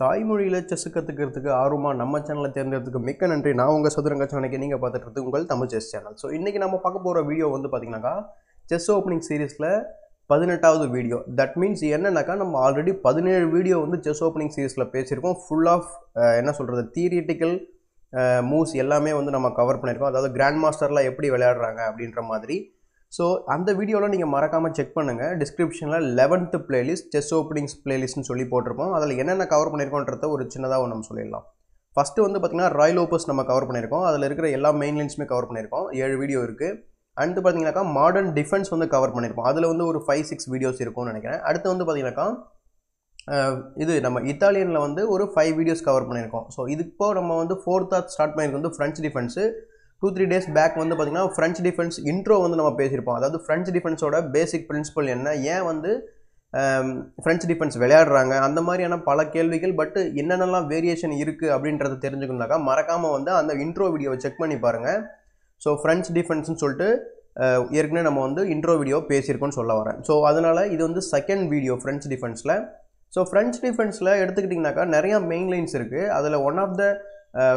தாய்மொழியில் செஸ் கற்றுக்கிறதுக்கு ஆர்வமாக நம்ம சேனலை தேர்ந்தெடுத்துக்கு மிக்க நன்றி நான் உங்கள் சதுரங்க சேனலுக்கு நீங்கள் பார்த்துட்டு உங்கள் தமிழ் செஸ் சேனல் ஸோ இன்றைக்கி நம்ம பார்க்க போகிற வீடியோ வந்து பார்த்திங்கனாக்கா செஸ் ஓப்பனிங் சீரீஸில் பதினெட்டாவது வீடியோ தட் மீன்ஸ் என்னன்னாக்கா நம்ம ஆல்ரெடி பதினேழு வீடியோ வந்து செஸ் ஓப்பனிங் சீரீஸில் பேசியிருக்கோம் ஃபுல் ஆஃப் என்ன சொல்கிறது தியரிட்டிக்கல் மூவ்ஸ் எல்லாமே வந்து நம்ம கவர் பண்ணியிருக்கோம் அதாவது கிராண்ட் மாஸ்டர்லாம் எப்படி விளையாடுறாங்க அப்படின்ற மாதிரி ஸோ அந்த வீடியோவில் நீங்கள் மறக்காமல் செக் பண்ணுங்கள் டிஸ்கிரிப்ஷனில் லெவன்த்து பிளேலிஸ்ட் செஸ் ஓப்பனிங்ஸ் பிளேலிஸ்ட்னு சொல்லி போட்டிருப்போம் அதில் என்னென்ன கவர் பண்ணியிருக்கோன்றத ஒரு சின்னதாக ஒன்று நம்ம சொல்லிடலாம் ஃபஸ்ட்டு வந்து பார்த்திங்கன்னா ராயல் ஓப்பர்ஸ் நம்ம கவர் பண்ணியிருக்கோம் அதில் இருக்கிற எல்லா மெயின் லைன்ஸுமே கவர் பண்ணியிருக்கோம் ஏழு வீடியோ இருக்குது அடுத்து பார்த்தீங்கன்னாக்கா மாடர்ன் டிஃபென்ஸ் வந்து கவர் பண்ணியிருக்கோம் அதில் வந்து ஒரு ஃபைவ் சிக்ஸ் வீடியோஸ் இருக்கும்னு நினைக்கிறேன் அடுத்து வந்து பார்த்தீங்கன்னாக்கா இது நம்ம இத்தாலியனில் வந்து ஒரு ஃபைவ் வீடியோஸ் கவர் பண்ணியிருக்கோம் ஸோ இதுப்போ நம்ம வந்து ஃபோர்த்தாக ஸ்டார்ட் பண்ணியிருக்கோம் வந்து French defence two three days back வந்து பார்த்திங்கன்னா ஃப்ரெஞ்ச் டிஃபென்ஸ் இன்ட்ரோ வந்து நம்ம பேசியிருப்போம் அதாவது ஃப்ரெஞ்ச் டிஃபென்ஸோட பேசிக் பிரின்சிபல் என்ன ஏன் வந்து ஃப்ரெஞ்ச் டிஃபென்ஸ் விளையாடுறாங்க அந்த மாதிரியான பல கேள்விகள் பட் என்னென்னலாம் வேரியேஷன் இருக்குது அப்படின்றத தெரிஞ்சுக்கணுனாக்கா மறக்காமல் வந்து அந்த இன்ட்ரோ வீடியோவை செக் பண்ணி பாருங்கள் ஸோ ஃப்ரெஞ்ச் டிஃபென்ஸ்னு சொல்லிட்டு ஏற்கனவே நம்ம வந்து இன்ட்ரோ வீடியோ பேசியிருக்கோன்னு சொல்ல வரேன் ஸோ அதனால் இது வந்து செகண்ட் வீடியோ ஃப்ரெஞ்ச் டிஃபென்ஸில் ஸோ ஃப்ரெஞ்ச் டிஃபென்ஸில் எடுத்துக்கிட்டிங்கனாக்கா நிறையா மெயின் லைன்ஸ் இருக்குது அதில் ஒன் ஆஃப் த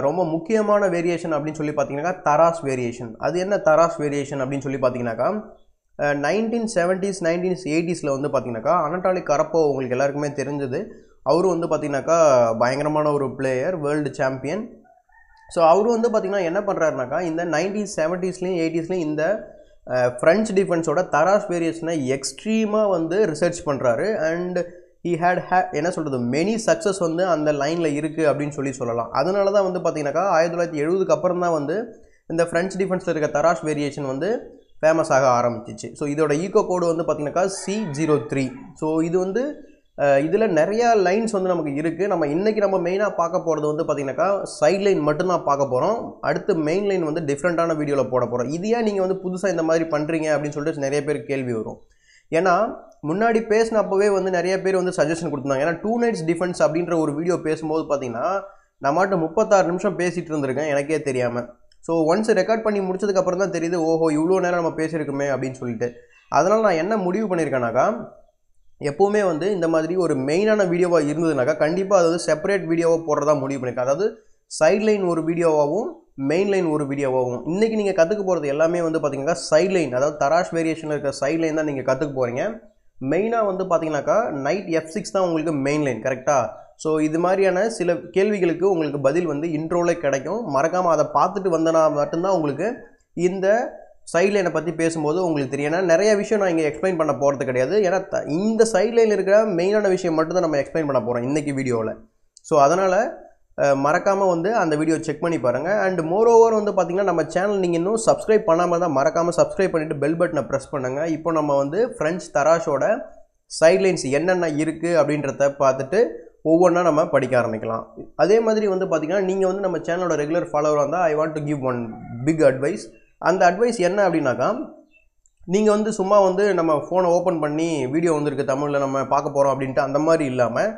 ரொம்ப முக்கியமான வேரியேஷன் அப்படின்னு சொல்லி பார்த்தீங்கன்னாக்கா தராஸ் வேரியேஷன் அது என்ன தராஸ் வேரியேஷன் அப்படின்னு சொல்லி பார்த்தீங்கன்னாக்கா நைன்டீன் செவன்டீஸ் நைன்டீன் எயிட்டிஸில் வந்து பார்த்தீங்கன்னாக்கா அனட்டாலி கரப்போ உங்களுக்கு எல்லாருக்குமே தெரிஞ்சது அவரும் வந்து பார்த்திங்கனாக்கா பயங்கரமான ஒரு பிளேயர் வேர்ல்டு சாம்பியன் ஸோ அவர் வந்து பார்த்திங்கன்னா என்ன பண்ணுறாருனாக்கா இந்த நைன்டீன் செவன்ட்டீஸ்லேயும் எயிட்டிஸ்லேயும் இந்த ஃப்ரெஞ்ச் டிஃபென்ஸோட தராஸ் வேரியேஷனை எக்ஸ்ட்ரீமாக வந்து ரிசர்ச் பண்ணுறாரு அண்ட் ஹீ ஹேட் ஹே என்ன சொல்கிறது மெனி சக்ஸஸ் வந்து அந்த லைனில் இருக்குது அப்படின்னு சொல்லி சொல்லலாம் அதனால தான் வந்து பார்த்தீங்கன்னாக்கா ஆயிரத்தி தொள்ளாயிரத்தி எழுபதுக்கு அப்புறம் தான் வந்து இந்த ஃப்ரெஞ்ச் டிஃபென்ஸில் இருக்க தராஷ் வேரியேஷன் வந்து ஃபேமஸ் ஆக ஆரம்பிச்சிச்சு ஸோ இதோட ஈகோ கோடு வந்து பார்த்திங்கனாக்கா சி ஜீரோ த்ரீ ஸோ இது வந்து இதில் நிறையா லைன்ஸ் வந்து நமக்கு இருக்குது நம்ம இன்றைக்கி நம்ம மெயினாக பார்க்க போகிறது வந்து பார்த்திங்கனாக்கா சைட் லைன் மட்டும்தான் பார்க்க போகிறோம் அடுத்து மெயின் லைன் வந்து டிஃப்ரெண்ட்டான வீடியோவில் போட போகிறோம் இதையே நீங்கள் வந்து புதுசாக இந்த மாதிரி பண்ணுறீங்க அப்படின்னு சொல்லிட்டு நிறைய பேர் கேள்வி வரும் ஏன்னா முன்னாடி பேசின அப்போவே வந்து நிறைய பேர் வந்து சஜஷன் கொடுத்துருந்தாங்க ஏன்னா டூ நைட்ஸ் டிஃபென்ஸ் அப்படின்ற ஒரு வீடியோ பேசும்போது பார்த்தீங்கன்னா நான் மட்டும் முப்பத்தாறு நிமிஷம் பேசிகிட்டு இருந்திருக்கேன் எனக்கே தெரியாமல் ஸோ ஒன்ஸ் ரெக்கார்ட் பண்ணி முடிச்சதுக்கப்புறம் தான் தெரியுது ஓஹோ இவ்வளோ நேரம் நம்ம பேசியிருக்குமே அப்படின்னு சொல்லிட்டு அதனால் நான் என்ன முடிவு பண்ணியிருக்கேனாக்கா எப்போவுமே வந்து இந்த மாதிரி ஒரு மெயினான வீடியோவாக இருந்ததுனாக்கா கண்டிப்பாக அதாவது செப்பரேட் வீடியோவாக போடுறதா முடிவு பண்ணியிருக்கேன் அதாவது சைட் லைன் ஒரு வீடியோவாகவும் மெயின் லைன் ஒரு வீடியோவாகவும் இன்றைக்கி நீங்கள் கற்றுக்க போகிறது எல்லாமே வந்து பார்த்திங்கன்னா சைட் லைன் அதாவது தராஷ் வேரியேஷனில் இருக்கிற சைட் லைன் தான் நீங்கள் கற்றுக்க போகிறீங்க மெயினாக வந்து பார்த்தீங்கன்னாக்கா நைட் எஃப் சிக்ஸ் தான் உங்களுக்கு மெயின் லைன் கரெக்டாக ஸோ இது மாதிரியான சில கேள்விகளுக்கு உங்களுக்கு பதில் வந்து இன்ட்ரோவில் கிடைக்கும் மறக்காமல் அதை பார்த்துட்டு வந்தனா மட்டும்தான் உங்களுக்கு இந்த சைட் லைனை பற்றி பேசும்போது உங்களுக்கு தெரியும் ஏன்னா நிறைய விஷயம் நான் இங்கே எக்ஸ்பிளைன் பண்ண போகிறது கிடையாது ஏன்னா இந்த சைட் லைனில் இருக்கிற மெயினான விஷயம் மட்டும்தான் நம்ம எக்ஸ்பிளைன் பண்ண போகிறோம் இன்றைக்கி வீடியோவில் ஸோ அதனால் மறக்காமல் வந்து அந்த வீடியோ செக் பண்ணி பாருங்கள் அண்ட் மோர் ஓவர் வந்து பார்த்திங்கன்னா நம்ம சேனல் நீங்கள் இன்னும் சப்ஸ்கிரைப் பண்ணாமல் தான் மறக்காமல் சப்ஸ்கிரைப் பண்ணிவிட்டு பெல் பட்டனை ப்ரெஸ் பண்ணுங்கள் இப்போ நம்ம வந்து ஃப்ரெஞ்ச் தராஷோட சைட்லைன்ஸ் என்னென்ன இருக்குது அப்படின்றத பார்த்துட்டு ஒவ்வொன்றா நம்ம படிக்க ஆரம்பிக்கலாம் அதே மாதிரி வந்து பார்த்திங்கன்னா நீங்கள் வந்து நம்ம சேனலோட ரெகுலர் ஃபாலோவராக இருந்தால் I want to give one big advice அந்த அட்வைஸ் என்ன அப்படின்னாக்கா நீங்கள் வந்து சும்மா வந்து நம்ம ஃபோனை ஓப்பன் பண்ணி வீடியோ வந்துருக்கு தமிழில் நம்ம பார்க்க போகிறோம் அப்படின்ட்டு அந்த மாதிரி இல்லாமல்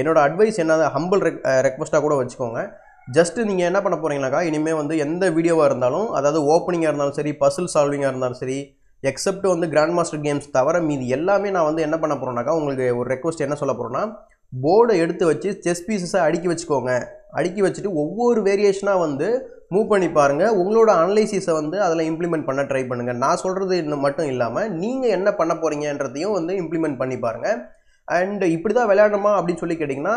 என்னோடய அட்வைஸ் என்ன ஹம்பிள் ரெக் கூட வச்சுக்கோங்க ஜஸ்ட்டு நீங்கள் என்ன பண்ண போகிறீங்களாக்கா இனிமேல் வந்து எந்த வீடியோவாக இருந்தாலும் அதாவது ஓப்பனிங்காக இருந்தாலும் சரி பசில் சால்விங்காக இருந்தாலும் சரி எக்ஸப்ட் வந்து கிராண்ட் மாஸ்டர் கேம்ஸ் தவிர மீதி எல்லாமே நான் வந்து என்ன பண்ண போகிறேன்னாக்கா உங்களுக்கு ஒரு ரெக்வஸ்ட் என்ன சொல்ல போகிறேன்னா போர்டை எடுத்து வச்சு செஸ் பீசஸை அடுக்கி வச்சுக்கோங்க அடுக்கி வச்சுட்டு ஒவ்வொரு வேரியேஷனாக வந்து மூவ் பண்ணி பாருங்கள் உங்களோட அனலைசிஸை வந்து அதில் இம்ப்ளிமெண்ட் பண்ண ட்ரை பண்ணுங்கள் நான் சொல்கிறது இன்னும் மட்டும் இல்லாமல் நீங்கள் என்ன பண்ண போகிறீங்கன்றதையும் வந்து இம்ப்ளிமெண்ட் பண்ணி பாருங்கள் அண்ட் இப்படி தான் விளையாடணுமா அப்படின்னு சொல்லி கேட்டிங்கன்னா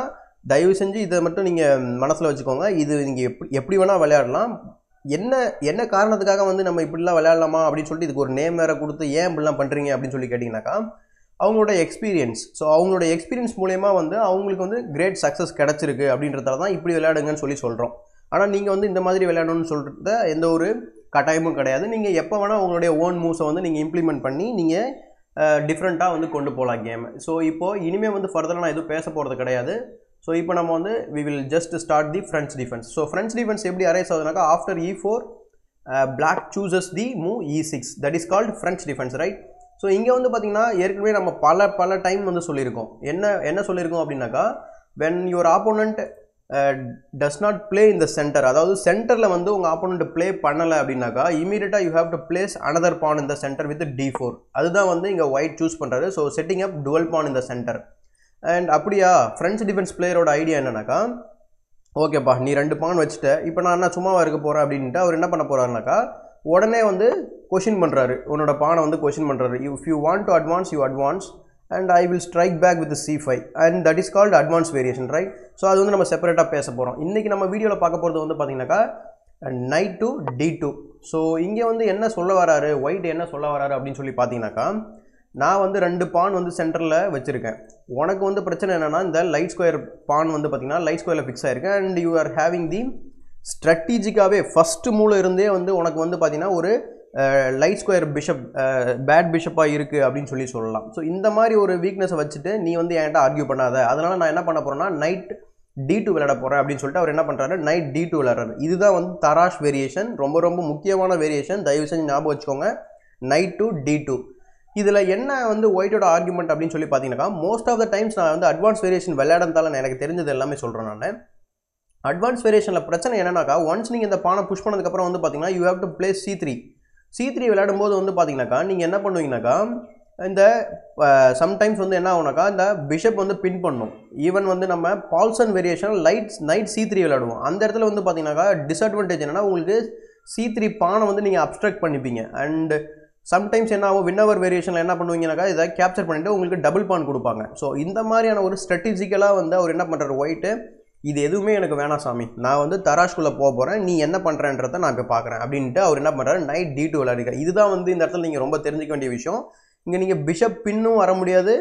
தயவு செஞ்சு இதை மட்டும் நீங்கள் மனசில் வச்சுக்கோங்க இது நீங்கள் எப்படி எப்படி வேணால் விளையாடலாம் என்ன என்ன காரணத்துக்காக வந்து நம்ம இப்படிலாம் விளையாடலாமா அப்படின்னு சொல்லிட்டு இதுக்கு ஒரு நேம் வேறு கொடுத்து ஏன் இப்படிலாம் பண்ணுறீங்க அப்படின்னு சொல்லி கேட்டிங்கனாக்கா அவங்களோட எக்ஸ்பீரியன்ஸ் ஸோ அவங்களோட எக்ஸ்பீரியன்ஸ் மூலயமா வந்து அவங்களுக்கு வந்து கிரேட் சக்ஸஸ் கிடச்சிருக்கு அப்படின்றதால தான் இப்படி விளையாடுங்கன்னு சொல்லி சொல்கிறோம் ஆனால் நீங்கள் வந்து இந்த மாதிரி விளையாடணும்னு சொல்கிறத எந்த ஒரு கட்டாயமும் கிடையாது நீங்கள் எப்போ வேணால் உங்களுடைய ஓன் மூவ்ஸை வந்து நீங்கள் இம்ப்ளிமெண்ட் பண்ணி நீங்கள் டிஃப்ரெண்ட்டாக வந்து கொண்டு போகலாம் கேம் ஸோ இப்போது இனிமேல் வந்து ஃபர்தராக நான் எதுவும் பேச போகிறது கிடையாது ஸோ இப்போ நம்ம வந்து we will just start the French defence so French defence எப்படி அரேஸ் ஆகுதுனாக்கா after e four black chooses the move e six that is called French defence right so இங்கே வந்து பார்த்திங்கன்னா ஏற்கனவே நம்ம பல பல டைம் வந்து சொல்லியிருக்கோம் என்ன என்ன சொல்லியிருக்கோம் அப்படின்னாக்கா when your opponent does not play இந்த சென்டர் அதாவது சென்டரில் வந்து உங்கள் ஆப்போனண்ட் ப்ளே பண்ணலை அப்படின்னாக்கா இமீடியட்டாக you have to place another pawn இந்த சென்டர் வித் டி ஃபோர் அதுதான் வந்து இங்கே ஒயிட் சூஸ் பண்ணுறாரு so setting up dual pawn இந்த சென்டர் அண்ட் அப்படியா ஃப்ரெண்ட்ஸ் டிஃபென்ஸ் பிளேயரோட ஐடியா என்னன்னாக்கா ஓகேப்பா நீ ரெண்டு பான் வச்சுட்ட இப்போ நான் என்ன சும்மாவாக இருக்க போகிறேன் அப்படின்ட்டு அவர் என்ன பண்ண போகிறாருனாக்கா உடனே வந்து கொஷின் பண்ணுறாரு உன்னோட பானை வந்து கொஷின் பண்ணுறாரு if you want to advance you advance and I will strike back with c five and that is called advance variation right so அது வந்து நம்ம செப்பரேட்டாக பேச போகிறோம் இன்றைக்கி நம்ம வீடியோவில் பார்க்க போகிறது வந்து பார்த்திங்கனாக்கா knight to d two so இங்கே வந்து என்ன சொல்ல வராரு ஒயிட் என்ன சொல்ல வராரு அப்படின்னு சொல்லி பார்த்தீங்கன்னாக்கா நான் வந்து ரெண்டு பான் வந்து சென்டரில் வச்சுருக்கேன் உனக்கு வந்து பிரச்சனை என்னென்னா இந்த லைட் ஸ்கொயர் பான் வந்து பார்த்தீங்கன்னா லைட் ஸ்கொயரில் ஃபிக்ஸ் ஆகிருக்கேன் and you are having the ஸ்ட்ராட்டஜிக்காகவே ஃபஸ்ட்டு மூலம் இருந்தே வந்து உனக்கு வந்து பார்த்திங்கன்னா ஒரு லைட் ஸ்கொயர் பிஷப் பேட் பிஷப்பாக இருக்குது அப்படின்னு சொல்லி சொல்லலாம் ஸோ இந்த மாதிரி ஒரு வீக்னஸை வச்சுட்டு நீ வந்து என்கிட்ட ஆர்கியூ பண்ணாத அதனால் நான் என்ன பண்ண போகிறேன்னா நைட் டி டூ விளையாட போகிறேன் அப்படின்னு சொல்லிட்டு அவர் என்ன பண்ணுறாரு நைட் டி டூ விளையாடுறாரு இதுதான் வந்து தராஷ் வேரியேஷன் ரொம்ப ரொம்ப முக்கியமான வேரியேஷன் தயவு செஞ்சு ஞாபகம் வச்சுக்கோங்க நைட் டூ டி டூ இதில் என்ன வந்து ஒயிட்டோட ஆர்குமெண்ட் அப்படின்னு சொல்லி பார்த்தீங்கன்னா மோஸ்ட் ஆஃப் த டைம்ஸ் நான் வந்து அட்வான்ஸ் வேரியேஷன் நான் எனக்கு தெரிஞ்சது எல்லாமே சொல்கிறேன் நான் அட்வான்ஸ் வேரியேஷனில் பிரச்சனை என்னன்னாக்கா ஒன்ஸ் நீங்கள் இந்த பானை புஷ் பண்ணதுக்கப்புறம் வந்து பார்த்தீங்கன்னா you have to play C three C three விளையாடும் போது வந்து பார்த்தீங்கன்னாக்கா நீங்கள் என்ன பண்ணுவீங்கன்னாக்கா இந்த சம்டைம்ஸ் வந்து என்ன ஆகுனாக்கா இந்த பிஷப் வந்து பின் பண்ணும் ஈவன் வந்து நம்ம Paulsen variation light knight C three விளையாடுவோம் அந்த இடத்துல வந்து பார்த்தீங்கன்னாக்கா டிஸ்அட்வான்டேஜ் என்னென்னா உங்களுக்கு சி த்ரீ பானை வந்து நீங்கள் அப்ட்ராக்ட் பண்ணிப்பீங்க அண்டு சம்டைம்ஸ் என்ன ஆகும் வின்னவர் வேரியேஷனில் என்ன பண்ணுவீங்கனாக்கா இதை கேப்சர் பண்ணிவிட்டு உங்களுக்கு டபுள் பான் கொடுப்பாங்க ஸோ இந்த மாதிரியான ஒரு ஸ்ட்ரெட்டிஜிக்கலாக வந்து அவர் என்ன பண்ணுறாரு ஒயிட்டு இது எதுவுமே எனக்கு வேணாம் சாமி நான் வந்து தராஷ்குள்ளே போக போகிறேன் நீ என்ன பண்ணுறன்றத நான் இப்போ பார்க்குறேன் அப்படின்ட்டு அவர் என்ன பண்ணுறாரு நைட் டி டூ விளையாடுறாரு இதுதான் வந்து இந்த இடத்துல நீங்கள் ரொம்ப தெரிஞ்சிக்க வேண்டிய விஷயம் இங்கே நீங்கள் பிஷப் பின்னும் வர முடியாது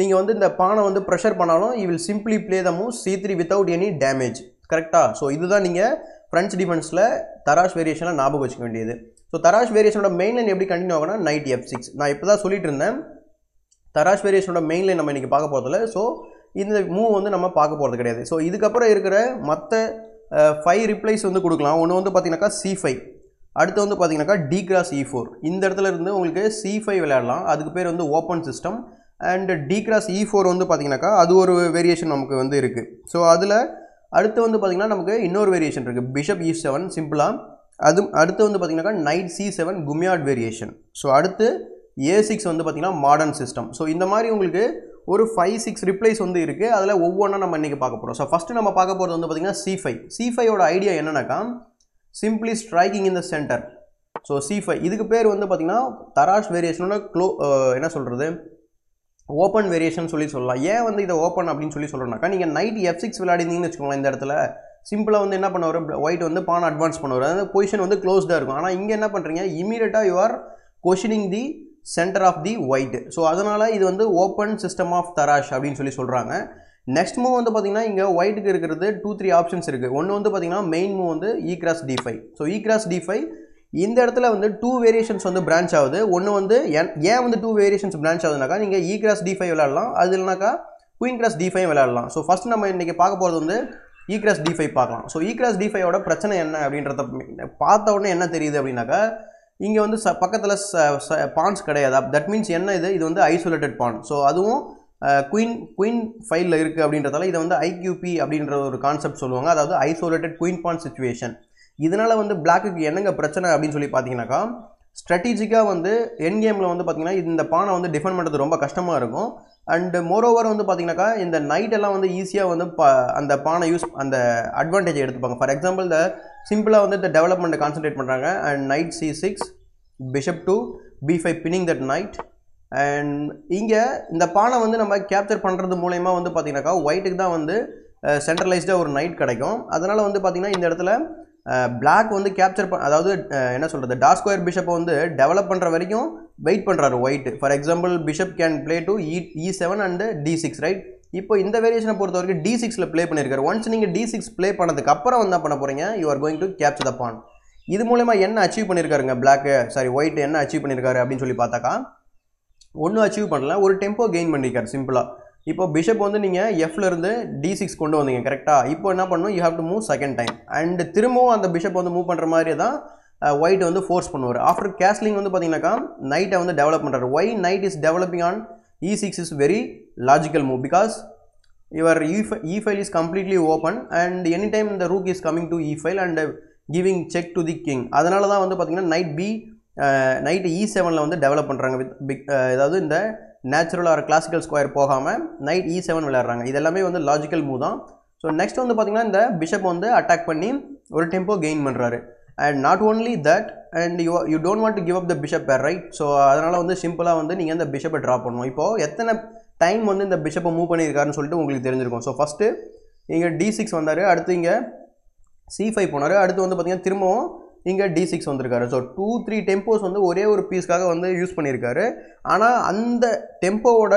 நீங்கள் வந்து இந்த பானை வந்து ப்ரெஷர் பண்ணாலும் you will simply play the move C three without any damage கரெக்டாக ஸோ இதுதான் நீங்கள் ஃப்ரெண்ட்ஸ் டிஃபென்ஸில் தராஷ் வேரியேஷனில் ஞாபகம் வச்சுக்க வேண்டியது ஸோ தராஷ் வேரியேஷனோட மெயின் லைன் எப்படி கண்டினியூ ஆகும்னா நைட் எஃப் சிக்ஸ் நான் இப்போ தான் சொல்லிட்டு இருந்தேன் தராஷ் வேரியேஷனோட மெயின் லைன் நம்ம இன்றைக்கி பார்க்க போகிறதில்ல ஸோ இந்த மூவ் வந்து நம்ம பார்க்க போகிறது கிடையாது ஸோ இதுக்கப்புறம் இருக்கிற மற்ற ஃபைவ் ரிப்ளைஸ் வந்து கொடுக்கலாம் ஒன்று வந்து பார்த்திங்கனாக்கா சி ஃபைவ் அடுத்து வந்து பார்த்திங்கனாக்கா D cross E e four இந்த இடத்துல இருந்து உங்களுக்கு சி ஃபைவ் விளையாடலாம் அதுக்கு பேர் வந்து open system and D cross E four வந்து பார்த்திங்கனாக்கா அது ஒரு வேரியேஷன் நமக்கு வந்து இருக்குது ஸோ அதில் அடுத்து வந்து பார்த்திங்கன்னா நமக்கு இன்னொரு வேரியேஷன் இருக்குது பிஷப் இ செவன் சிம்பிளாக அது அடுத்து வந்து பார்த்திங்கனாக்கா நைட் சி செவன் கும்யாட் வேரியேஷன் ஸோ அடுத்து ஏ சிக்ஸ் வந்து பார்த்திங்கன்னா மாடர்ன் சிஸ்டம் ஸோ இந்த மாதிரி உங்களுக்கு ஒரு ஃபைவ் சிக்ஸ் ரிப்ளைஸ் வந்து இருக்குது அதில் ஒவ்வொன்றா நம்ம இன்றைக்கி பார்க்க போகிறோம் ஸோ ஃபஸ்ட்டு நம்ம பார்க்க போகிறது வந்து பார்த்திங்கன்னா சி ஃபைவ் சி ஃபைவோட ஐடியா என்னென்னாக்கா simply striking in the center so C five இதுக்கு பேர் வந்து பார்த்திங்கன்னா தராஷ் வேரியேஷனோட க்ளோ என்ன சொல்கிறது ஓப்பன் வேரியேஷன் சொல்லி சொல்லலாம் ஏன் வந்து இதை ஓப்பன் அப்படின்னு சொல்லி சொல்கிறோம்னாக்கா நீங்கள் நைட் எஃப் சிக்ஸ் விளையாடிங்கன்னு வச்சுக்கோங்களேன் இந்த இடத்துல சிம்பிளாக வந்து என்ன பண்ணுவார் ஒயிட் வந்து பான் அட்வான்ஸ் பண்ணுவார் அந்த பொசிஷன் வந்து க்ளோஸ்டாக இருக்கும் ஆனால் இங்கே என்ன பண்ணுறீங்க இமீடியட்டாக you are questioning the center of the white so அதனால் இது வந்து ஓப்பன் சிஸ்டம் ஆஃப் தராஷ் அப்படின்னு சொல்லி சொல்கிறாங்க நெக்ஸ்ட் மூவ் வந்து பார்த்திங்கன்னா இங்கே ஒயிட்டுக்கு இருக்கிறது டூ த்ரீ ஆப்ஷன்ஸ் இருக்குது ஒன்று வந்து பார்த்திங்கன்னா மெயின் மூவ் வந்து E cross D five so E cross D five இந்த இடத்துல வந்து டூ வேரியேஷன்ஸ் வந்து பிரான்ச் ஆகுது ஒன்று வந்து ஏன் வந்து டூ வேரியேஷன்ஸ் பிரான்ச் ஆகுதுனாக்கா நீங்கள் இ கிராஸ் டி ஃபைவ் விளாடலாம் அது இல்லைனாக்கா குயின் கிராஸ் டி ஃபைவ் விளாட்லாம் ஸோ ஃபஸ்ட் நம்ம இன்றைக்கி பார்க்க போகிறது வந்து இ கிராஸ் டி ஃபைவ் பார்க்கலாம் ஸோ இ கிராஸ் டி ஃபைவோட பிரச்சனை என்ன அப்படின்றத பார்த்த உடனே என்ன தெரியுது அப்படின்னாக்கா இங்கே வந்து ச பக்கத்தில் ச ச பான்ஸ் கிடையாது தட் மீன்ஸ் என்ன இது இது வந்து ஐசோலேட்டட் பான் ஸோ அதுவும் குயின் குயின் ஃபைலில் இருக்குது அப்படின்றதால இதை வந்து ஐக்யூபி அப்படின்ற ஒரு கான்செப்ட் சொல்லுவாங்க அதாவது ஐசோலேட்டட் குயின் பான் சுச்சுவேஷன் இதனால் வந்து பிளாக்கு என்னங்க பிரச்சனை அப்படின்னு சொல்லி பார்த்தீங்கன்னாக்கா ஸ்ட்ராட்டஜிக்காக வந்து என் கேமில் வந்து பார்த்திங்கன்னா இந்த பானை வந்து டிஃபெண்ட் பண்ணுறது ரொம்ப கஷ்டமாக இருக்கும் அண்டு மோரோவர் வந்து பார்த்திங்கனாக்கா இந்த நைட் எல்லாம் வந்து ஈஸியாக வந்து ப அந்த பானை யூஸ் அந்த அட்வான்டேஜை எடுத்துப்பாங்க ஃபார் எக்ஸாம்பிள் இந்த சிம்பிளாக வந்து இந்த டெவலப்மெண்ட்டை கான்சன்ட்ரேட் பண்ணுறாங்க and knight C six bishop to B five pinning that knight and இங்கே இந்த பானை வந்து நம்ம கேப்சர் பண்ணுறது மூலயமா வந்து பார்த்தீங்கன்னாக்கா ஒயிட்டுக்கு தான் வந்து சென்ட்ரலைஸ்டாக ஒரு நைட் கிடைக்கும் அதனால் வந்து பார்த்திங்கன்னா இந்த இடத்துல பிளாக் வந்து கேப்சர் பண் அதாவது என்ன சொல்கிறது டா ஸ்கொயர் பிஷப்பை வந்து டெவலப் பண்ணுற வரைக்கும் வெயிட் பண்ணுறாரு white for example bishop can play to E E seven and D six right இப்போ இந்த வேரியேஷனை பொறுத்த வரைக்கும் டி சிக்ஸில் ப்ளே பண்ணியிருக்காரு ஒன்ஸ் நீங்கள் டி சிக்ஸ் ப்ளே பண்ணதுக்கு அப்புறம் வந்து பண்ண போகிறீங்க you are going to capture the pawn இது மூலயமா என்ன அச்சீவ் பண்ணியிருக்காருங்க பிளாக்கு சாரி ஒயிட் என்ன அச்சீவ் பண்ணியிருக்காரு அப்படின்னு சொல்லி பார்த்தாக்கா ஒன்றும் அச்சீவ் பண்ணல ஒரு டெம்போ கெயின் பண்ணியிருக்காரு சிம்பிளாக இப்போ பிஷப் வந்து நீங்கள் எஃப்ல இருந்து டி சிக்ஸ் கொண்டு வந்தீங்க கரெக்டாக இப்போ என்ன பண்ணணும் you have to move second time and திரும்பவும் அந்த பிஷப் வந்து மூவ் பண்ணுற மாதிரி தான் ஒயிட் வந்து ஃபோர்ஸ் பண்ணுவார் ஆஃப்டர் கேஸ்லிங் வந்து பார்த்தீங்கன்னாக்கா நைட்டை வந்து டெவலப் பண்ணுறாரு why knight is developing on e6 is very logical move because your e, e file is completely open and anytime the rook is coming to e file and uh, giving check to the king அதனால தான் வந்து பார்த்திங்கன்னா knight B night இ செவனில் வந்து develop பண்ணுறாங்க with big அதாவது இந்த natural or classical square போகாமல் நைட் இ செவன் விளையாடுறாங்க இதெல்லாமே வந்து லாஜிக்கல் மூவ் தான் ஸோ நெக்ஸ்ட் வந்து பார்த்திங்கன்னா இந்த பிஷப் வந்து அட்டாக் பண்ணி ஒரு டெம்போ கெயின் பண்ணுறாரு and not only that and you you don't want to give up the bishop pair right so அதனால் வந்து சிம்பிளாக வந்து நீங்கள் இந்த பிஷப்பை ட்ரா பண்ணணும் இப்போது எத்தனை டைம் வந்து இந்த பிஷப்பை மூவ் பண்ணியிருக்காருன்னு சொல்லிட்டு உங்களுக்கு தெரிஞ்சிருக்கும் ஸோ ஃபஸ்ட்டு இங்கே டி சிக்ஸ் வந்தார் அடுத்து இங்கே சி ஃபைவ் போனார் அடுத்து வந்து பார்த்திங்கன்னா திரும்பவும் இங்கே டி சிக்ஸ் வந்திருக்காரு ஸோ டூ த்ரீ டெம்போஸ் வந்து ஒரே ஒரு பீஸ்க்காக வந்து யூஸ் பண்ணியிருக்காரு ஆனால் அந்த டெம்போவோட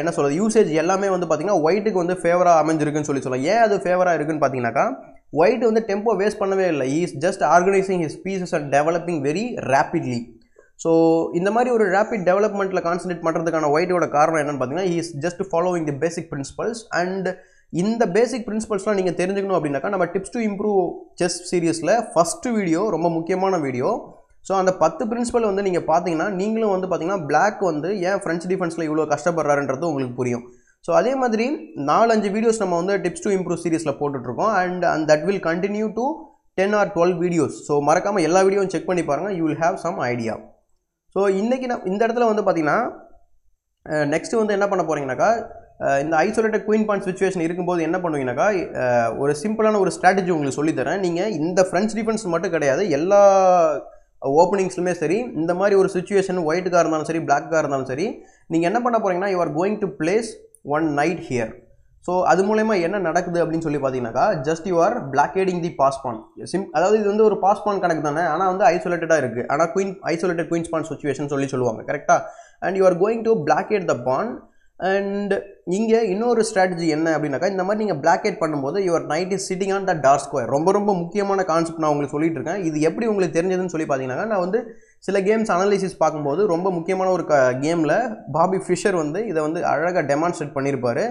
என்ன சொல்கிறது யூசேஜ் எல்லாமே வந்து பார்த்திங்கன்னா ஒயிட்டுக்கு வந்து ஃபேவராக அமைஞ்சிருக்குன்னு சொல்லி சொல்லலாம் ஏன் அது ஃபேவராக இருக்குதுன்னு பார்த்தீங்கன்னாக்கா ஒயிட் வந்து டெம்போ வேஸ்ட் பண்ணவே இல்லை is just organizing his pieces and developing very rapidly so இந்த மாதிரி ஒரு ரேப்பிட் டெவலப்மெண்ட்டில் கான்சன்ட்ரேட் பண்ணுறதுக்கான ஒயிட்டோட காரணம் என்னென்னு பார்த்தீங்கன்னா is just following the basic principles and இந்த பேசிக் பிரின்சிபல்ஸ்லாம் நீங்கள் தெரிஞ்சுக்கணும் அப்படின்னாக்கா நம்ம டிப்ஸ் டு இம்ப்ரூவ் செஸ் சீரியஸில் ஃபஸ்ட்டு வீடியோ ரொம்ப முக்கியமான வீடியோ ஸோ அந்த பத்து பிரின்சிபல் வந்து நீங்கள் பார்த்தீங்கன்னா நீங்களும் வந்து பார்த்தீங்கன்னா பிளாக் வந்து ஏன் ஃப்ரெஞ்ச் டிஃபென்ஸில் இவ்வளோ கஷ்டப்படுறாருன்றது உங்களுக்கு புரியும் ஸோ அதே மாதிரி நாலஞ்சு வீடியோஸ் நம்ம வந்து டிப்ஸ் டு இம்ப்ரூவ் சீரீஸில் போட்டுட்ருக்கோம் and and that will continue to ten or twelve videos so மறக்காமல் எல்லா வீடியோவும் செக் பண்ணி பாருங்கள் you will have some idea so இன்றைக்கி நான் இந்த இடத்துல வந்து பார்த்திங்கன்னா நெக்ஸ்ட்டு வந்து என்ன பண்ண போகிறீங்கனாக்கா இந்த ஐசோலேட்டட் குயின் பாயிண்ட் சுச்சுவேஷன் இருக்கும்போது என்ன பண்ணுவீங்கனாக்கா ஒரு சிம்பிளான ஒரு ஸ்ட்ராட்டஜி உங்களுக்கு சொல்லித்தரேன் நீங்கள் இந்த ஃப்ரெண்ட்ஸ் டிஃபென்ஸ் மட்டும் கிடையாது எல்லா ஓப்பனிங்ஸ்லுமே சரி இந்த மாதிரி ஒரு சுச்சுவேஷன் ஒயிட்டுக்காக இருந்தாலும் சரி பிளாக்காக இருந்தாலும் சரி நீங்கள் என்ன பண்ண போகிறீங்கன்னா you are going to place one knight here so அது மூலயமா என்ன நடக்குது அப்படின்னு சொல்லி பார்த்தீங்கன்னாக்கா just you are blockading the passed pawn சிம் அதாவது இது வந்து ஒரு பாஸ்பான் கணக்கு தானே ஆனால் வந்து ஐசோலேட்டடாக இருக்குது ஆனால் queen isolated queen's pawn situation சொல்லி சொல்லுவாங்க கரெக்டாக and you are going to blockade the pawn and இங்கே இன்னொரு ஸ்ட்ராட்டஜி என்ன அப்படின்னாக்கா இந்த மாதிரி நீங்கள் பிளாக்கேட் பண்ணும்போது your knight is sitting on the dark square ரொம்ப ரொம்ப முக்கியமான கான்செப்ட் நான் உங்களுக்கு சொல்லிட்டு இருக்கேன் இது எப்படி உங்களுக்கு தெரிஞ்சதுன்னு சொல்லி பார்த்தீங்கன்னா நான் வந்து சில கேம்ஸ் அனாலிசிஸ் பார்க்கும்போது ரொம்ப முக்கியமான ஒரு க கேமில் பாபி ஃபிஷர் வந்து இதை வந்து அழகாக டெமான்ஸ்ட்ரேட் பண்ணியிருப்பார்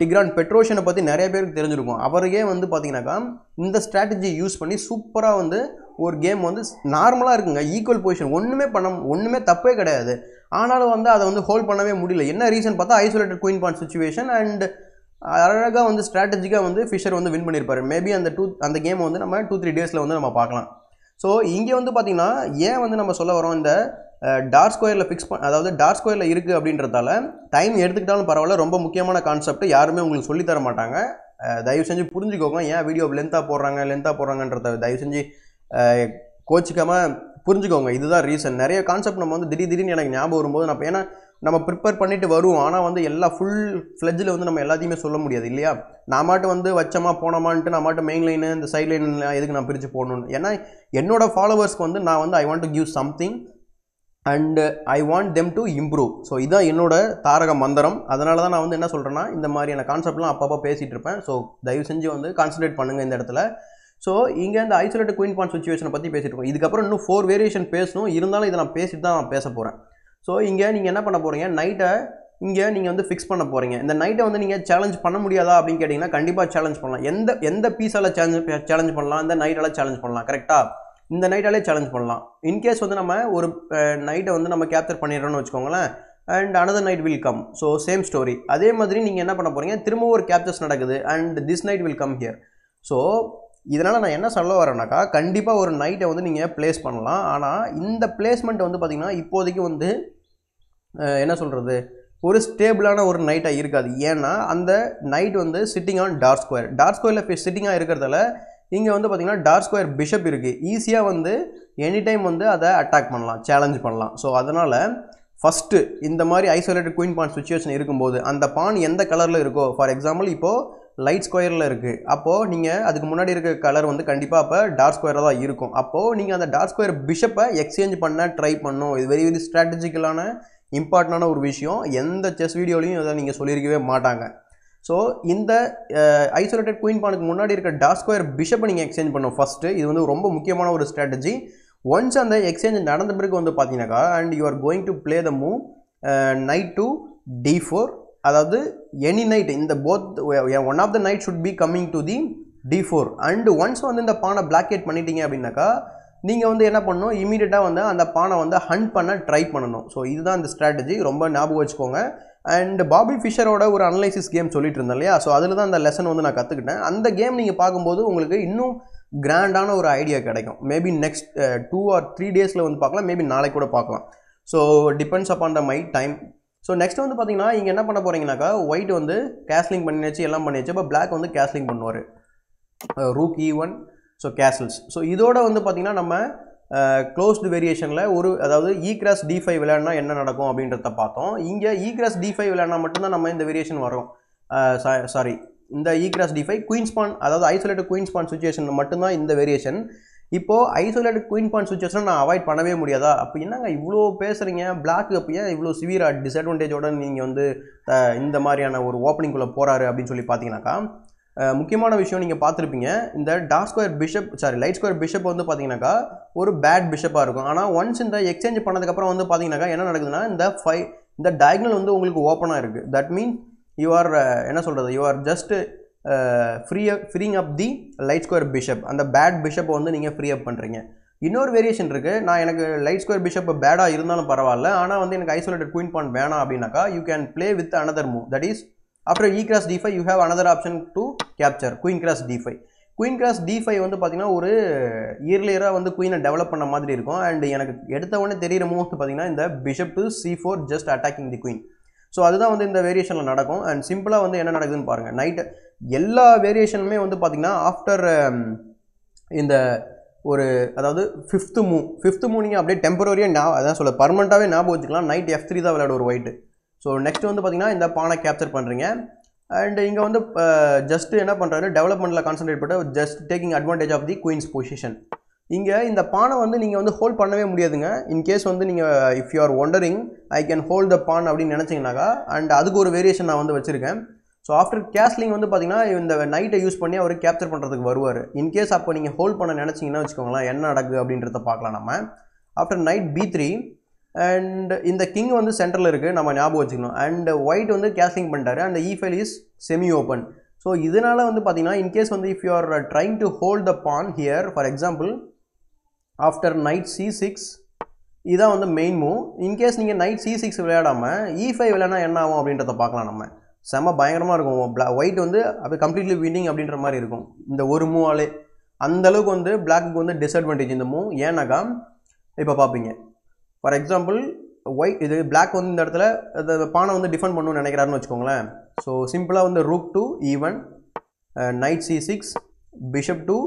டிக்ரான் பெட்ரோஷனை பற்றி நிறைய பேருக்கு தெரிஞ்சிருக்கும் அவருக்கே வந்து பார்த்தீங்கன்னாக்கா இந்த ஸ்ட்ராட்டஜி யூஸ் பண்ணி சூப்பராக வந்து ஒரு கேம் வந்து நார்மலாக இருக்குங்க ஈக்குவல் பொசிஷன் ஒன்றுமே பண்ண ஒன்றுமே தப்பே கிடையாது ஆனாலும் வந்து அதை வந்து ஹோல்ட் பண்ணவே முடியல என்ன ரீசன் பார்த்தா isolated queen pawn situation and அழகாக வந்து ஸ்ட்ராட்டஜிக்காக வந்து ஃபிஷர் வந்து வின் பண்ணியிருப்பார் மேபி அந்த டூ அந்த கேம் வந்து நம்ம டூ த்ரீ டேஸில் வந்து நம்ம பார்க்கலாம் ஸோ இங்கே வந்து பார்த்திங்கன்னா ஏன் வந்து நம்ம சொல்ல வரோம் இந்த டார்க் ஸ்கொயரில் ஃபிக்ஸ் பண்ண அதாவது டார்க் ஸ்கொயரில் இருக்குது அப்படின்றதால டைம் எடுத்துக்கிட்டாலும் பரவாயில்ல ரொம்ப முக்கியமான கான்செப்ட் யாருமே உங்களுக்கு சொல்லித்தர மாட்டாங்க தயவு செஞ்சு புரிஞ்சுக்கோங்க ஏன் வீடியோ லென்த்தாக போடுறாங்க லென்த்தாக போடுறாங்கன்றத தயவு செஞ்சு கோச்சிக்காமல் புரிஞ்சுக்கோங்க இதுதான் ரீசன் நிறைய கான்செப்ட் நம்ம வந்து திடீர் திடீர்னு எனக்கு ஞாபகம் வரும்போது நான் ஏன்னா நம்ம ப்ரிப்பேர் பண்ணிட்டு வருவோம் ஆனால் வந்து எல்லா ஃபுல் ஃப்ளெஜில் வந்து நம்ம எல்லாத்தையுமே சொல்ல முடியாது இல்லையா நான் மாட்டும் வந்து வச்சோமா போனோமான்ட்டு நான் மாட்டும் மெயின் லைனு இந்த சைட் லைன் எதுக்கு நான் பிரித்து போடணும்னு ஏன்னா என்னோடய ஃபாலோவர்ஸ்க்கு வந்து நான் வந்து I want to give something and I want them to improve so இதுதான் என்னோட தாரக மந்திரம் அதனால தான் நான் வந்து என்ன சொல்கிறேன்னா இந்த மாதிரியான கான்செப்ட்லாம் அப்பப்போ பேசிகிட்டு இருப்பேன் ஸோ தயவு செஞ்சு வந்து கான்சன்ட்ரேட் பண்ணுங்கள் இந்த இடத்துல ஸோ இங்கே இந்த ஐசோலேட்டட் குயின் பான் சுச்சுவேஷனை பற்றி பேசிட்டு இருக்கோம் இதுக்கப்புறம் இன்னும் ஃபோர் வேரியேஷன் பேசணும் இருந்தாலும் இதை நான் பேசிட்டு தான் நான் பேச போகிறேன் ஸோ இங்கே நீங்கள் என்ன பண்ண போகிறீங்க நைட்டை இங்கே நீங்கள் வந்து ஃபிக்ஸ் பண்ண போகிறீங்க இந்த நைட்டை வந்து நீங்கள் சேலஞ்ச் பண்ண முடியாதா அப்படின்னு கேட்டிங்கன்னா கண்டிப்பாக சேலஞ்ச் பண்ணலாம் எந்த எந்த பீஸால் சேலஞ்ச் சேலஞ்ச் பண்ணலாம் இந்த நைட்டால் சேலஞ்ச் பண்ணலாம் கரெக்டாக இந்த நைட்டாலே சேலஞ்ச் பண்ணலாம் இன்கேஸ் வந்து நம்ம ஒரு நைட்டை வந்து நம்ம கேப்சர் பண்ணிடுறோம்னு வச்சுக்கோங்களேன் and another knight will come so same story அதே மாதிரி நீங்கள் என்ன பண்ண போகிறீங்க திரும்ப ஒரு கேப்சர்ஸ் நடக்குது and this knight will come here so இதனால் நான் என்ன சொல்ல வரேன்னாக்கா கண்டிப்பாக ஒரு நைட்டை வந்து நீங்கள் ப்ளேஸ் பண்ணலாம் ஆனால் இந்த பிளேஸ்மெண்ட்டை வந்து பார்த்திங்கன்னா இப்போதைக்கு வந்து என்ன சொல்கிறது ஒரு ஸ்டேபிளான ஒரு நைட்டாக இருக்காது ஏன்னா அந்த நைட் வந்து sitting on dark square dark ஸ்கொயரில் சிட்டிங்காக இருக்கிறதால இங்கே வந்து பார்த்திங்கன்னா டார்க் ஸ்கொயர் பிஷப் இருக்குது ஈஸியாக வந்து எனி டைம் வந்து அதை அட்டாக் பண்ணலாம் சேலஞ்ச் பண்ணலாம் ஸோ அதனால் ஃபஸ்ட்டு இந்த மாதிரி ஐசோலேட்டட் குயின் பான் சுச்சுவேஷன் இருக்கும்போது அந்த பான் எந்த கலரில் இருக்கோ ஃபார் எக்ஸாம்பிள் இப்போது லைட் ஸ்கொயரில் இருக்குது அப்போது நீங்கள் அதுக்கு முன்னாடி இருக்க கலர் வந்து கண்டிப்பாக அப்போ டார்க் ஸ்கொயராக தான் இருக்கும் அப்போது நீங்கள் அந்த டார்க் ஸ்கொயர் பிஷப்பை எக்ஸ்சேஞ்ச் பண்ண ட்ரை பண்ணும் இது வெரி வெரி ஸ்ட்ராட்டஜிக்கலான இம்பார்ட்டண்டான ஒரு விஷயம் எந்த செஸ் வீடியோலையும் இதை நீங்கள் சொல்லியிருக்கவே மாட்டாங்க ஸோ இந்த ஐசோலேட்டட் குயின் பானுக்கு முன்னாடி இருக்க டார்க் ஸ்கொயர் பிஷப்பை நீங்கள் எக்ஸ்சேஞ்ச் பண்ணும் ஃபஸ்ட்டு இது வந்து ரொம்ப முக்கியமான ஒரு ஸ்ட்ராட்டஜி ஒன்ஸ் அந்த எக்ஸ்சேஞ்ச் நடந்த பிறகு வந்து பார்த்தீங்கன்னாக்கா and you are going to play the move knight to D four அதாவது எனி நைட் இந்த both one of the knight should be coming to the D four and once வந்து இந்த பானை பிளாக்கெட் பண்ணிட்டீங்க அப்படின்னாக்கா நீங்கள் வந்து என்ன பண்ணணும் இமீடியட்டாக வந்து அந்த பானை வந்து ஹண்ட் பண்ண ட்ரை பண்ணணும் ஸோ இதுதான் இந்த ஸ்ட்ராட்டஜி ரொம்ப ஞாபகம் வச்சுக்கோங்க அண்ட் பாபி ஃபிஷரோட ஒரு அனலைசிஸ் கேம் சொல்லிட்டு இருந்தேன் இல்லையா ஸோ அதில் தான் அந்த லெசன் வந்து நான் கற்றுக்கிட்டேன் அந்த கேம் நீங்கள் பார்க்கும்போது உங்களுக்கு இன்னும் கிராண்டான ஒரு ஐடியா கிடைக்கும் maybe next two or three டேஸில் வந்து பார்க்கலாம் மேபி நாளைக்கு கூட பார்க்கலாம் so depends upon the my time so next வந்து பார்த்தீங்கன்னா இங்கே என்ன பண்ண போகிறீங்கனாக்கா ஒயிட் வந்து கேஸ்லிங் பண்ணியாச்சு எல்லாம் பண்ணியாச்சு இப்போ பிளாக் வந்து கேஸ்லிங் பண்ணுவார் rook E one so castles so இதோட வந்து பார்த்திங்கன்னா நம்ம க்ளோஸ்டு வேரியேஷனில் ஒரு அதாவது E e cross D five விளையாடினா என்ன நடக்கும் அப்படின்றத பார்த்தோம் இங்கே E e cross D five விளையாடினா மட்டும்தான் நம்ம இந்த வேரியேஷன் வரும் சாரி இந்த E cross D five queen's pawn அதாவது ஐசோலேட்டட் குயின்ஸ்பான் சுச்சுவேஷனில் மட்டும்தான் இந்த வேரியேஷன் இப்போது ஐசோலேட்டட் குயின் பாயிண்ட் சுச்சுவேஷன் நான் அவாய்ட் பண்ணவே முடியாதா அப்போ என்னங்க இவ்வளோ பேசுகிறீங்க பிளாக் அப்போ ஏன் இவ்வளோ சிவியராக டிஸ்அட்வான்டேஜோட நீங்கள் வந்து இந்த மாதிரியான ஒரு ஓப்பனிங்குள்ளே போகிறாரு அப்படின்னு சொல்லி பார்த்தீங்கன்னாக்கா முக்கியமான விஷயம் நீங்கள் பார்த்துருப்பீங்க இந்த dark square bishop sorry light square bishop வந்து பார்த்தீங்கன்னாக்கா ஒரு பேட் பிஷப்பாக இருக்கும் ஆனால் ஒன்ஸ் இந்த எக்ஸ்சேஞ்ச் பண்ணதுக்கப்புறம் வந்து பார்த்தீங்கன்னாக்கா என்ன நடக்குதுன்னா இந்த ஃபைவ் இந்த டயக்னல் வந்து உங்களுக்கு ஓப்பனாக இருக்குது தட் மீன் யூ ஆர் என்ன சொல்கிறது you are just free freeing up the light square bishop அந்த பேட் பிஷப்பை வந்து நீங்கள் ஃப்ரீ அப் பண்ணுறீங்க இன்னொரு வேரியேஷன் இருக்குது நான் எனக்கு லைட் ஸ்கொயர் பிஷப் பேடாக இருந்தாலும் பரவாயில்ல ஆனால் வந்து எனக்கு ஐசோலேட்டட் குயின் பான் வேணாம் அப்படின்னாக்கா you can play with another move that is after E cross D five you have another option to capture queen cross five queen cross D five வந்து பார்த்தீங்கன்னா ஒரு இயர்லியராக வந்து குயினை டெவலப் பண்ண மாதிரி இருக்கும் அண்ட் எனக்கு எடுத்த உடனே தெரியிற மூவ் வந்து பார்த்தீங்கன்னா இந்த bishop to C four just attacking the queen so அதுதான் வந்து இந்த வேரியேஷனில் நடக்கும் அண்ட் சிம்பிளாக வந்து என்ன நடக்குதுன்னு பாருங்கள் நைட்டு எல்லா வேரியேஷனுமே வந்து பார்த்திங்கன்னா ஆஃப்டர் um, இந்த ஒரு அதாவது ஃபிஃப்த்து மூ ஃபிஃப்த்து மூ நீங்கள் அப்படியே டெம்பரரியாக நான் அதான் சொல்ல பர்மனெண்ட்டாகவே ஞாபகம் வச்சுக்கலாம் நைட் எஃப் த்ரீ தான் விளையாட ஒரு ஒயிட்டு ஸோ நெக்ஸ்ட் வந்து பார்த்திங்கன்னா இந்த பானை கேப்சர் பண்ணுறீங்க அண்ட் இங்கே வந்து ஜஸ்ட்டு uh, என்ன பண்ணுறாரு டெவலப்மெண்ட்டில் கான்சன்ட்ரேட் பண்ண just taking advantage of the queen's position இங்கே இந்த பானை வந்து நீங்கள் வந்து ஹோல்ட் பண்ணவே முடியாதுங்க இன்கேஸ் வந்து நீங்கள் if you are wondering I can hold the pawn அப்படின்னு நினச்சிங்கனாக்கா அண்ட் அதுக்கு ஒரு வேரியேஷன் நான் வந்து வச்சுருக்கேன் ஸோ ஆஃப்டர் கேஸ்லிங் வந்து பார்த்தீங்கன்னா இந்த நைட்டை யூஸ் பண்ணி அவர் கேப்சர் பண்ணுறதுக்கு வருவார் இன்கேஸ் அப்போ நீங்கள் ஹோல்ட் பண்ண நினச்சிங்கன்னா வச்சுக்கோங்களேன் என்ன நடக்குது அப்படின்றத பார்க்கலாம் நம்ம after knight B three and இந்த கிங் வந்து சென்டரில் இருக்குது நம்ம ஞாபகம் வச்சுக்கணும் அண்ட் ஒயிட் வந்து கேஸ்லிங் பண்ணிட்டாரு and E file is semi open so இதனால் வந்து பார்த்தீங்கன்னா இன்கேஸ் வந்து if you are trying to hold the pawn here for example after knight C six இதான் வந்து மெயின் மூவ் இன்கேஸ் நீங்கள் நைட் சி சிக்ஸ் விளையாடாமல் இ ஃபைவ் விளையாடினா என்ன ஆகும் அப்படின்றத பார்க்கலாம் நம்ம செம பயங்கரமாக இருக்கும் பிளா ஒயிட் வந்து அப்படியே கம்ப்ளீட்லி வின்னிங் அப்படின்ற மாதிரி இருக்கும் இந்த ஒரு மூவாலே அந்தளவுக்கு வந்து பிளாக்கு வந்து டிஸ்அட்வான்டேஜ் இந்த மூ ஏன்னாக்கா இப்போ பார்ப்பீங்க ஃபார் எக்ஸாம்பிள் ஒயிட் இது பிளாக் வந்து இந்த இடத்துல அந்த பானை வந்து டிஃபெண்ட் பண்ணணும்னு நினைக்கிறாருன்னு வச்சுக்கோங்களேன் ஸோ சிம்பிளாக வந்து rook to E one knight C six bishop to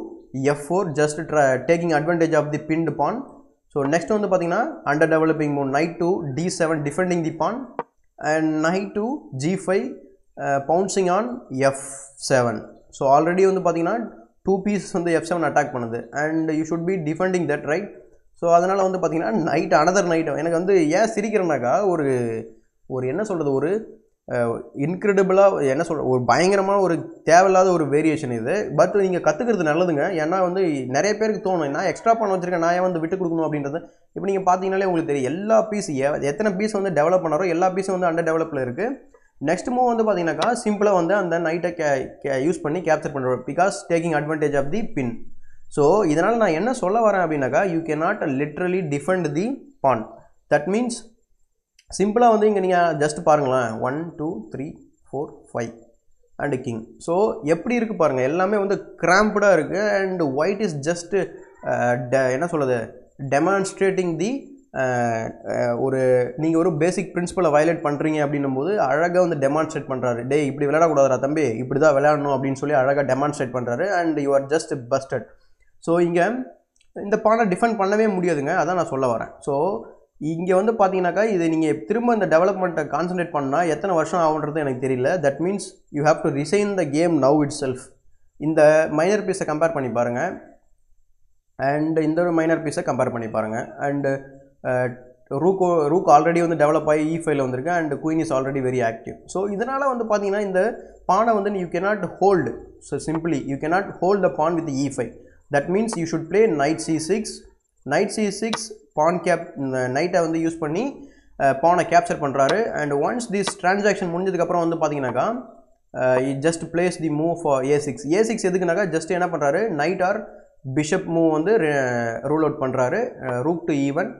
F four just draw taking advantage of the pin pawn so next வந்து பார்த்தீங்கன்னா under developing moon knight to D seven defending the pawn and knight to g5 bouncing on F seven so already வந்து பார்த்தீங்கன்னா two piece வந்து F seven attack பண்ணுது and you should be defending that right so அதனால் வந்து பார்த்தீங்கன்னா night another night எனக்கு வந்து ஏன் சிரிக்கிறேன்னாக்கா ஒரு ஒரு என்ன சொல்கிறது ஒரு இன்க்ரெடிபிளாக என்ன சொல்கிற ஒரு பயங்கரமான ஒரு தேவையில்லாத ஒரு வேரியேஷன் இது பட் நீங்கள் கற்றுக்கிறது நல்லதுங்க ஏன்னா வந்து நிறைய பேருக்கு தோணும் நான் எக்ஸ்ட்ரா பண்ண வச்சுருக்கேன் நான் வந்து விட்டு கொடுக்கணும் அப்படின்றது இப்போ நீங்கள் பார்த்தீங்கனாலே உங்களுக்கு தெரியும் எல்லா பீஸ் எத்தனை பீஸ் வந்து டெவலப் பண்ணாரோ எல்லா பீஸும் வந்து அண்டர் டெவலப்பில் இருக்குது நெக்ஸ்ட் மூவ் வந்து பார்த்தீங்கன்னாக்கா சிம்பிளாக வந்து அந்த நைட்டை கே யூஸ் பண்ணி கேப்சர் பண்ணுறோம் because taking advantage of the pin so இதனால் நான் என்ன சொல்ல வரேன் அப்படின்னாக்கா you can not literally defend the pawn that means சிம்பிளாக வந்து இங்கே நீங்கள் ஜஸ்ட் பாருங்களேன் one two three four five and king so எப்படி இருக்குது பாருங்கள் எல்லாமே வந்து கிராம்ப்டாக இருக்குது அண்டு ஒயிட் இஸ் ஜஸ்ட்டு என்ன சொல்கிறது டெமான்ஸ்ட்ரேட்டிங் தி ஒரு நீங்கள் ஒரு பேசிக் பிரின்சிபலை வயலேட் பண்ணுறீங்க அப்படின்னும் போது அழகாக வந்து டெமான்ஸ்ட்ரேட் பண்ணுறாரு டே இப்படி விளையாடக்கூடாதுரா தம்பி இப்படி தான் விளையாடணும் அப்படின்னு சொல்லி அழகாக டெமான்ஸ்ட்ரேட் பண்ணுறாரு and you are just busted so இங்கே இந்த பானை டிஃபெண்ட் பண்ணவே முடியாதுங்க அதான் நான் சொல்ல வரேன் ஸோ இங்கே வந்து பார்த்தீங்கன்னாக்கா இதை நீங்கள் திரும்ப இந்த டெவலப்மெண்ட்டை கான்சன்ட்ரேட் பண்ணால் எத்தனை வருஷம் ஆகுன்றது எனக்கு தெரியல that means you have to resign the game now itself இந்த மைனர் பீஸை கம்பேர் பண்ணி பாருங்கள் அண்ட் இந்த ஒரு மைனர் பீஸை கம்பேர் பண்ணி பாருங்கள் அண்டு ரூக்கோ ரூக் ஆல்ரெடி வந்து டெவலப் ஆகி இ e ஃபைவ்ல வந்திருக்கு and queen is already very active so இதனால் வந்து பார்த்தீங்கன்னா இந்த பானை வந்து you cannot hold so simply you cannot hold the pawn with E five that means you should play knight C six knight C six pawn cap நைட்டை வந்து use பண்ணி பானை கேப்சர் பண்ணுறாரு அண்ட் ஒன்ஸ் திஸ் டிரான்சாக்ஷன் முடிஞ்சதுக்கப்புறம் வந்து பார்த்தீங்கன்னாக்கா just places the move for A six A six எதுக்குனாக்கா just என்ன பண்ணுறாரு நைட் ஆர் பிஷப் மூவ் வந்து ரூல் அவுட் பண்ணுறாரு rook to E one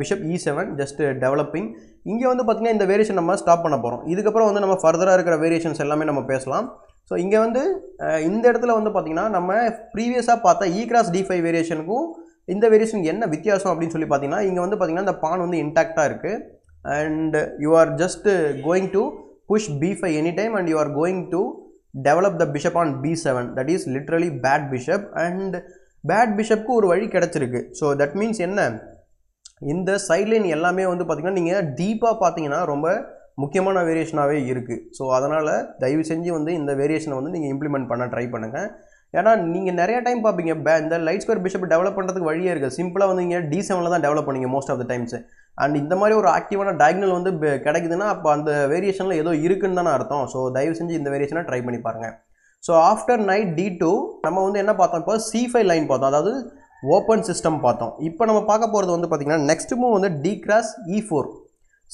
bishop E seven just developing இங்கே வந்து பார்த்திங்கன்னா இந்த வேரியேஷன் நம்ம ஸ்டாப் பண்ண போகிறோம் இதுக்கப்புறம் வந்து நம்ம ஃபர்தராக இருக்கிற வேரியேஷன்ஸ் எல்லாமே நம்ம பேசலாம் ஸோ இங்கே வந்து இந்த இடத்துல வந்து பார்த்திங்கன்னா நம்ம ப்ரீவியஸாக பார்த்தா இ கிராஸ் டி ஃபைவ் வேரியேஷனுக்கும் இந்த வேரியேஷன் என்ன வித்தியாசம் அப்படின்னு சொல்லி பார்த்தீங்கன்னா இங்கே வந்து பார்த்தீங்கன்னா இந்த பான் வந்து இன்டாக்டாக இருக்குது and you are just going to push b five any time and you are going to develop the bishop on b seven that is literally bad bishop and bad பிஷப்க்கு ஒரு வழி கிடச்சிருக்கு ஸோ தட் மீன்ஸ் என்ன இந்த sideline எல்லாமே வந்து பார்த்திங்கன்னா நீங்கள் டீப்பாக பார்த்தீங்கன்னா ரொம்ப முக்கியமான வேரியேஷனாகவே இருக்குது ஸோ அதனால் தயவு செஞ்சு வந்து இந்த வேரியேஷனை வந்து நீங்கள் இம்ப்ளிமெண்ட் பண்ண ட்ரை பண்ணுங்கள் ஏன்னா நீங்கள் நிறைய டைம் பார்ப்பீங்க பே இந்த லைட் ஸ்கொயர் பிஷப் டெவலப் பண்ணுறதுக்கு வழியே இருக்குது சிம்பிளாக வந்து நீங்கள் டி செவனில் தான் டெவலப் பண்ணுங்க most of the times and இந்த மாதிரி ஒரு ஆக்டிவான டயக்னல் வந்து கிடைக்குதுன்னா அப்போ அந்த வேரியேஷனில் ஏதோ இருக்குன்னு தானே அர்த்தம் ஸோ தயவு செஞ்சு இந்த வேரியேஷனை ட்ரை பண்ணி பாருங்கள் so after knight d two நம்ம வந்து என்ன பார்த்தோம் இப்போ சி ஃபைவ் லைன் பார்த்தோம் அதாவது ஓப்பன் சிஸ்டம் பார்த்தோம் இப்போ நம்ம பார்க்க போகிறது வந்து பார்த்திங்கன்னா நெக்ஸ்ட் மூவ் வந்து டி கிராஸ் இ ஃபோர்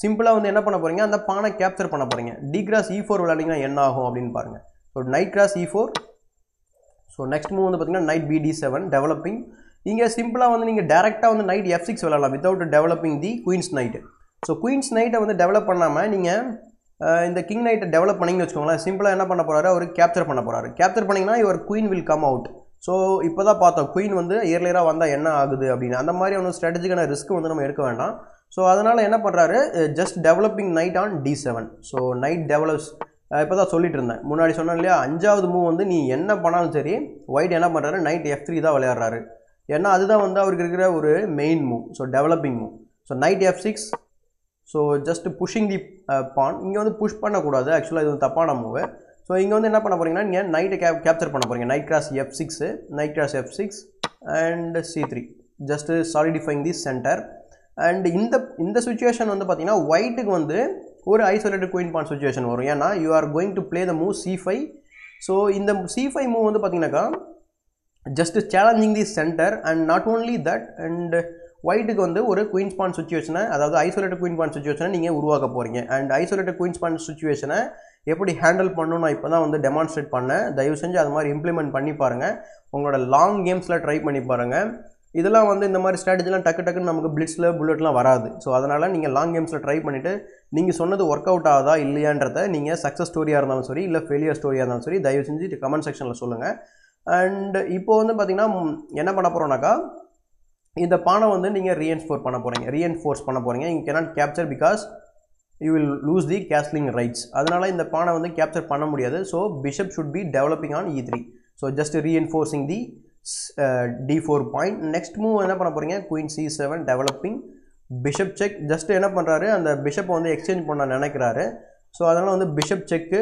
சிம்பிளாக வந்து என்ன பண்ண போகிறீங்க அந்த பானை கேப்சர் பண்ண போகிறீங்க டி கிராஸ் இ ஃபோர் விளையாடிங்கன்னா என்ன ஆகும் அப்படின்னு பாருங்கள் ஸோ நைட் கிராஸ் இ ஃபோர் ஸோ நெக்ஸ்ட் மூவ் வந்து பார்த்தீங்கன்னா நைட் பிடி செவன் டெவலப்பிங் இங்கே சிம்பிளாக வந்து நீங்கள் டேரெக்டாக வந்து நைட் எஃப் சிக்ஸ் விளாடலாம் without developing the queen's knight so queen's நைட்டை வந்து டெவலப் பண்ணாமல் நீங்கள் இந்த கிங் நைட்டை டெவலப் பண்ணிங்கன்னு வச்சுக்கோங்களேன் சிம்பிளாக என்ன பண்ண போகிறாரு அவர் கேப்சர் பண்ண போகிறாரு கேப்சர் பண்ணிங்கன்னா இவர் queen will come out so இப்போ தான் பார்த்தோம் குயின் வந்து இயர்லியராக வந்தால் என்ன ஆகுது அப்படின்னு அந்த மாதிரி ஒன்றும் ஸ்ட்ராட்டஜிக்கான ரிஸ்க் வந்து நம்ம எடுக்க வேண்டாம் ஸோ அதனால் என்ன பண்ணுறாரு just developing knight on d seven so knight develops இப்போ தான் சொல்லிட்டு இருந்தேன் முன்னாடி சொன்னேன் இல்லையா அஞ்சாவது மூவ் வந்து நீ என்ன பண்ணாலும் சரி ஒயிட் என்ன பண்ணுறாரு நைட் எஃப் த்ரீ தான் விளையாடுறாரு ஏன்னா அதுதான் வந்து அவருக்கு இருக்கிற ஒரு main move so developing move so knight F six so just pushing the pawn இங்கே வந்து புஷ் பண்ணக்கூடாது ஆக்சுவலாக இது வந்து தப்பான மூவு ஸோ இங்கே வந்து என்ன பண்ண போகிறீங்கன்னா நீங்கள் நைட்டை கேப் கேப்சர் பண்ண போகிறீங்க knight cross f six knight cross f six and c three just solidifying the centre and இந்த இந்த சுச்சுவேஷன் வந்து பார்த்திங்கன்னா ஒயிட்டுக்கு வந்து ஒரு ஐசோலேட்டட் குயின் பான் சுச்சுவேஷன் வரும் ஏன்னா you are going to play the move c five so இந்த c five move வந்து பார்த்தீங்கன்னாக்கா just challenging the centre and not only that and ஒயிட்டுக்கு வந்து ஒரு குயின்ஸ் பான் சுச்சுவேஷனை அதாவது ஐசோலேட்டட் குயின் பான் சுச்சுவேஷனை நீங்கள் உருவாக்க போகிறீங்க அண்ட் ஐசோலேட்டட் குயின்ஸ் பான் சுச்சுவேஷனை எப்படி ஹேண்டில் பண்ணணும் நான் இப்போ தான் வந்து டெமான்ஸ்ட்ரேட் பண்ணேன் தயவு செஞ்சு அது மாதிரி இம்ப்ளிமெண்ட் பண்ணி பாருங்கள் உங்களோட லாங் கேம்ஸில் ட்ரை பண்ணி பாருங்கள் இதெல்லாம் வந்து இந்த மாதிரி ஸ்ட்ராட்டஜிலாம் டக்கு டக்குன்னு நமக்கு பிளிட்ஸில் புல்லட்லாம் வராது ஸோ அதனால் நீங்கள் லாங் கேம்ஸில் ட்ரை பண்ணிவிட்டு நீங்கள் சொன்னது ஒர்க் அவுட் ஆகுதா இல்லையான்றத நீங்கள் சக்ஸஸ் ஸ்டோரியாக இருந்தாலும் சரி இல்லை ஃபெயிலியர் ஸ்டோரியாக இருந்தாலும் சரி தயவு செஞ்சு கமெண்ட் செக்ஷனில் சொல்லுங்கள் அண்ட் இப்போ வந்து பார்த்திங்கன்னா என்ன பண்ண போகிறோம்னாக்கா இந்த பானை வந்து நீங்கள் ரீஎன்ஃபோர் பண்ண போகிறீங்க ரீஎன்ஃபோர்ஸ் பண்ண போகிறீங்க இங்கே cannot capture because you will lose the castling rights அதனால் இந்த பானை வந்து கேப்சர் பண்ண முடியாது so bishop should be developing on e three so just reinforcing the D four point next move என்ன பண்ண போகிறீங்க queen c seven developing bishop check just என்ன பண்ணுறாரு அந்த பிஷப்பை வந்து எக்ஸ்சேஞ்ச் பண்ண நினைக்கிறாரு ஸோ அதனால் வந்து பிஷப் செக்கு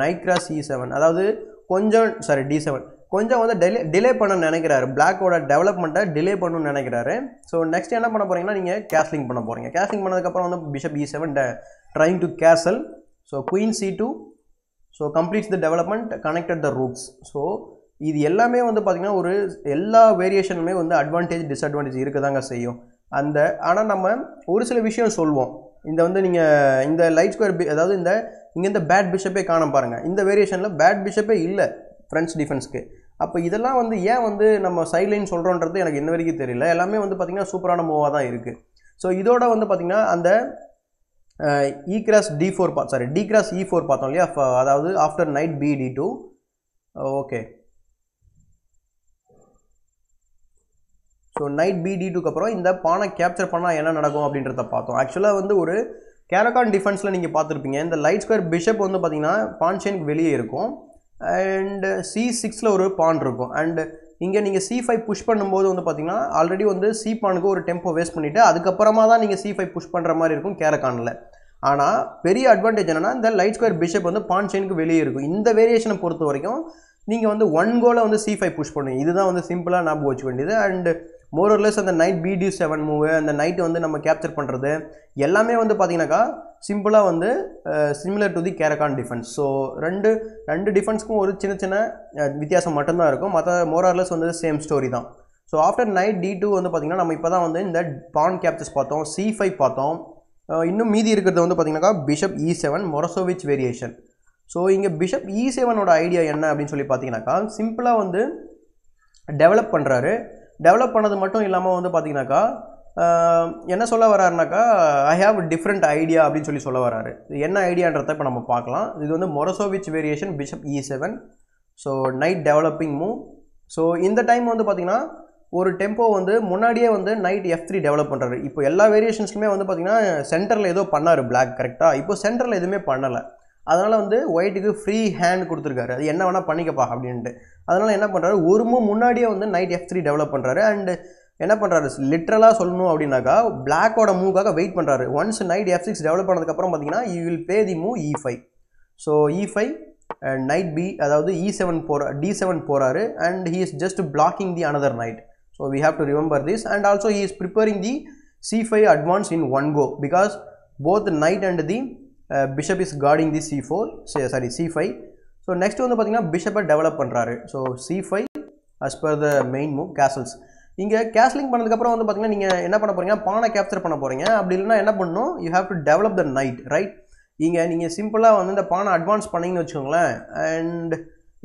நைக்ரா சி செவன் அதாவது கொஞ்சம் சாரி டி செவன் கொஞ்சம் வந்து டெலே டிலே பண்ண நினைக்கிறாரு பிளாக்கோட டெவலப்மெண்ட்டை டிலே பண்ணணும்னு நினைக்கிறாரு ஸோ நெக்ஸ்ட் என்ன பண்ண போகிறீங்கன்னா நீங்கள் கேஸ்லிங் பண்ண போகிறீங்க கேஸ்லிங் பண்ணதுக்கப்புறம் வந்து bishop E seven trying to castle so queen c two so completes the development connected the rooks so இது எல்லாமே வந்து பார்த்திங்கன்னா ஒரு எல்லா வேரியேஷனுமே வந்து அட்வான்டேஜ் டிஸ்அட்வான்டேஜ் இருக்க தாங்க செய்யும் அந்த ஆனால் நம்ம ஒரு சில விஷயம் சொல்வோம் இந்த வந்து நீங்கள் இந்த லைட் ஸ்கொயர் பி அதாவது இந்த இங்கே இந்த பேட் பிஷப்பே காணும் பாருங்கள் இந்த வேரியேஷனில் பேட் பிஷப்பே இல்லை ஃப்ரெண்ட்ஸ் டிஃபென்ஸ்க்கு அப்போ இதெல்லாம் வந்து ஏன் வந்து நம்ம சைட்லைன் சொல்கிறோன்றது எனக்கு இன்ன வரைக்கும் தெரியல எல்லாமே வந்து பார்த்திங்கன்னா சூப்பரான மூவாக தான் இருக்குது ஸோ இதோட வந்து பார்த்திங்கன்னா அந்த இ கிராஸ் டி ஃபோர் பா சாரி டி கிராஸ் இ ஃபோர் பார்த்தோம் இல்லையா அதாவது after knight b d two okay so knight b d டூக்கு அப்புறம் இந்த பானை கேப்சர் பண்ணால் என்ன நடக்கும் அப்படின்றத பார்த்தோம் ஆக்சுவலாக வந்து ஒரு கேரகான் டிஃபென்ஸில் நீங்கள் பார்த்துருப்பீங்க இந்த லைட் ஸ்கொயர் பிஷப் வந்து பார்த்தீங்கன்னா செயின் வெளியே இருக்கும் அண்டு சி சிக்ஸில் ஒரு பான் இருக்கும் அண்டு இங்கே நீங்கள் சி ஃபைவ் புஷ் பண்ணும்போது வந்து பார்த்தீங்கன்னா ஆல்ரெடி வந்து சி பானுக்கு ஒரு டெம்போ வேஸ்ட் பண்ணிவிட்டு அதுக்கப்புறமா தான் நீங்கள் சி ஃபைவ் புஷ் பண்ணுற மாதிரி இருக்கும் கேரகானில் ஆனால் பெரிய அட்வான்டேஜ் என்னென்னா இந்த லைட் ஸ்கொயர் பிஷப் வந்து பான் செயினுக்கு வெளியே இருக்கும் இந்த வேரியேஷனை பொறுத்த வரைக்கும் நீங்கள் வந்து ஒன் கோலை வந்து சி ஃபைவ் புஷ் பண்ணுவீங்க இதுதான் வந்து சிம்பிளாக ஞாபகம் வச்சுக்க வேண்டியது அண்டு மோரோர்லெஸ் அந்த நைட் பிடி செவன் மூவு அந்த நைட்டு வந்து நம்ம கேப்சர் பண்ணுறது எல்லாமே வந்து பார்த்தீங்கன்னாக்கா சிம்பிளாக வந்து similar to the Caro Kann defence so ரெண்டு ரெண்டு டிஃபென்ஸ்க்கும் ஒரு சின்ன சின்ன வித்தியாசம் மட்டும்தான் இருக்கும் மற்ற மோரார்லெஸ் வந்து சேம் ஸ்டோரி தான் so after knight d two வந்து பார்த்திங்கன்னா நம்ம இப்போ தான் வந்து இந்த பான் கேப்சர்ஸ் பார்த்தோம் சி ஃபைவ் பார்த்தோம் இன்னும் மீதி இருக்கிறது வந்து பார்த்திங்கனாக்கா பிஷப் இ செவன் மொரசோவிச் வேரியேஷன் ஸோ இங்கே பிஷப் இ செவனோட ஐடியா என்ன அப்படின்னு சொல்லி பார்த்தீங்கன்னாக்கா சிம்பிளாக வந்து டெவலப் பண்ணுறாரு டெவலப் பண்ணது மட்டும் இல்லாமல் வந்து பார்த்தீங்கன்னாக்கா என்ன சொல்ல வராருனாக்கா ஐ ஹாவ் டிஃப்ரெண்ட் ஐடியா அப்படின்னு சொல்லி சொல்ல வராரு என்ன ஐடியான்றத இப்போ நம்ம பார்க்கலாம் இது வந்து மொரசோவிச் வேரியேஷன் பிஷப் இ seven so knight developing move so இந்த டைம் வந்து பார்த்திங்கன்னா ஒரு டெம்போ வந்து முன்னாடியே வந்து நைட் எஃப் த்ரீ டெவலப் பண்ணுறாரு இப்போ எல்லா வேரியேஷன்ஸ்லுமே வந்து பார்த்திங்கன்னா சென்டரில் ஏதோ பண்ணார் பிளாக் கரெக்டாக இப்போ சென்டரில் எதுவுமே பண்ணலை அதனால் வந்து ஒயிட்டுக்கு ஃப்ரீ ஹேண்ட் கொடுத்துருக்காரு அது என்ன வேணால் பண்ணிக்கப்பா அப்படின்ட்டு அதனால் என்ன பண்ணுறாரு ஒரு மூவ் முன்னாடியே வந்து நைட் எஃப் த்ரீ டெவலப் பண்ணுறாரு அண்டு என்ன பண்ணுறாரு லிட்ரலாக சொல்லணும் அப்படின்னாக்கா பிளாக்கோட மூவ்க்காக வெயிட் பண்ணுறாரு once knight F six develop பண்ணதுக்கப்புறம் பார்த்தீங்கன்னா you will pay the move e five so e five and knight b அதாவது இ செவன் போகிற டி செவன் போகிறாரு and he is just blocking the another knight so we have to remember this and also he is preparing the c five advance in one go because both knight and the bishop is guarding the c four sorry c five so next வந்து பார்த்தீங்கன்னா பிஷப்பை develop பண்ணுறாரு so C five as per the main move castles இங்கே castling பண்ணதுக்கப்புறம் வந்து பார்த்தீங்கன்னா நீங்கள் என்ன பண்ண போகிறீங்க பானை கேப்சர் பண்ண போகிறீங்க அப்படி இல்லைன்னா என்ன பண்ணணும் you have to develop the knight right இங்கே நீங்கள் சிம்பிளாக வந்து இந்த பானை அட்வான்ஸ் பண்ணிங்கன்னு வச்சுக்கோங்களேன் and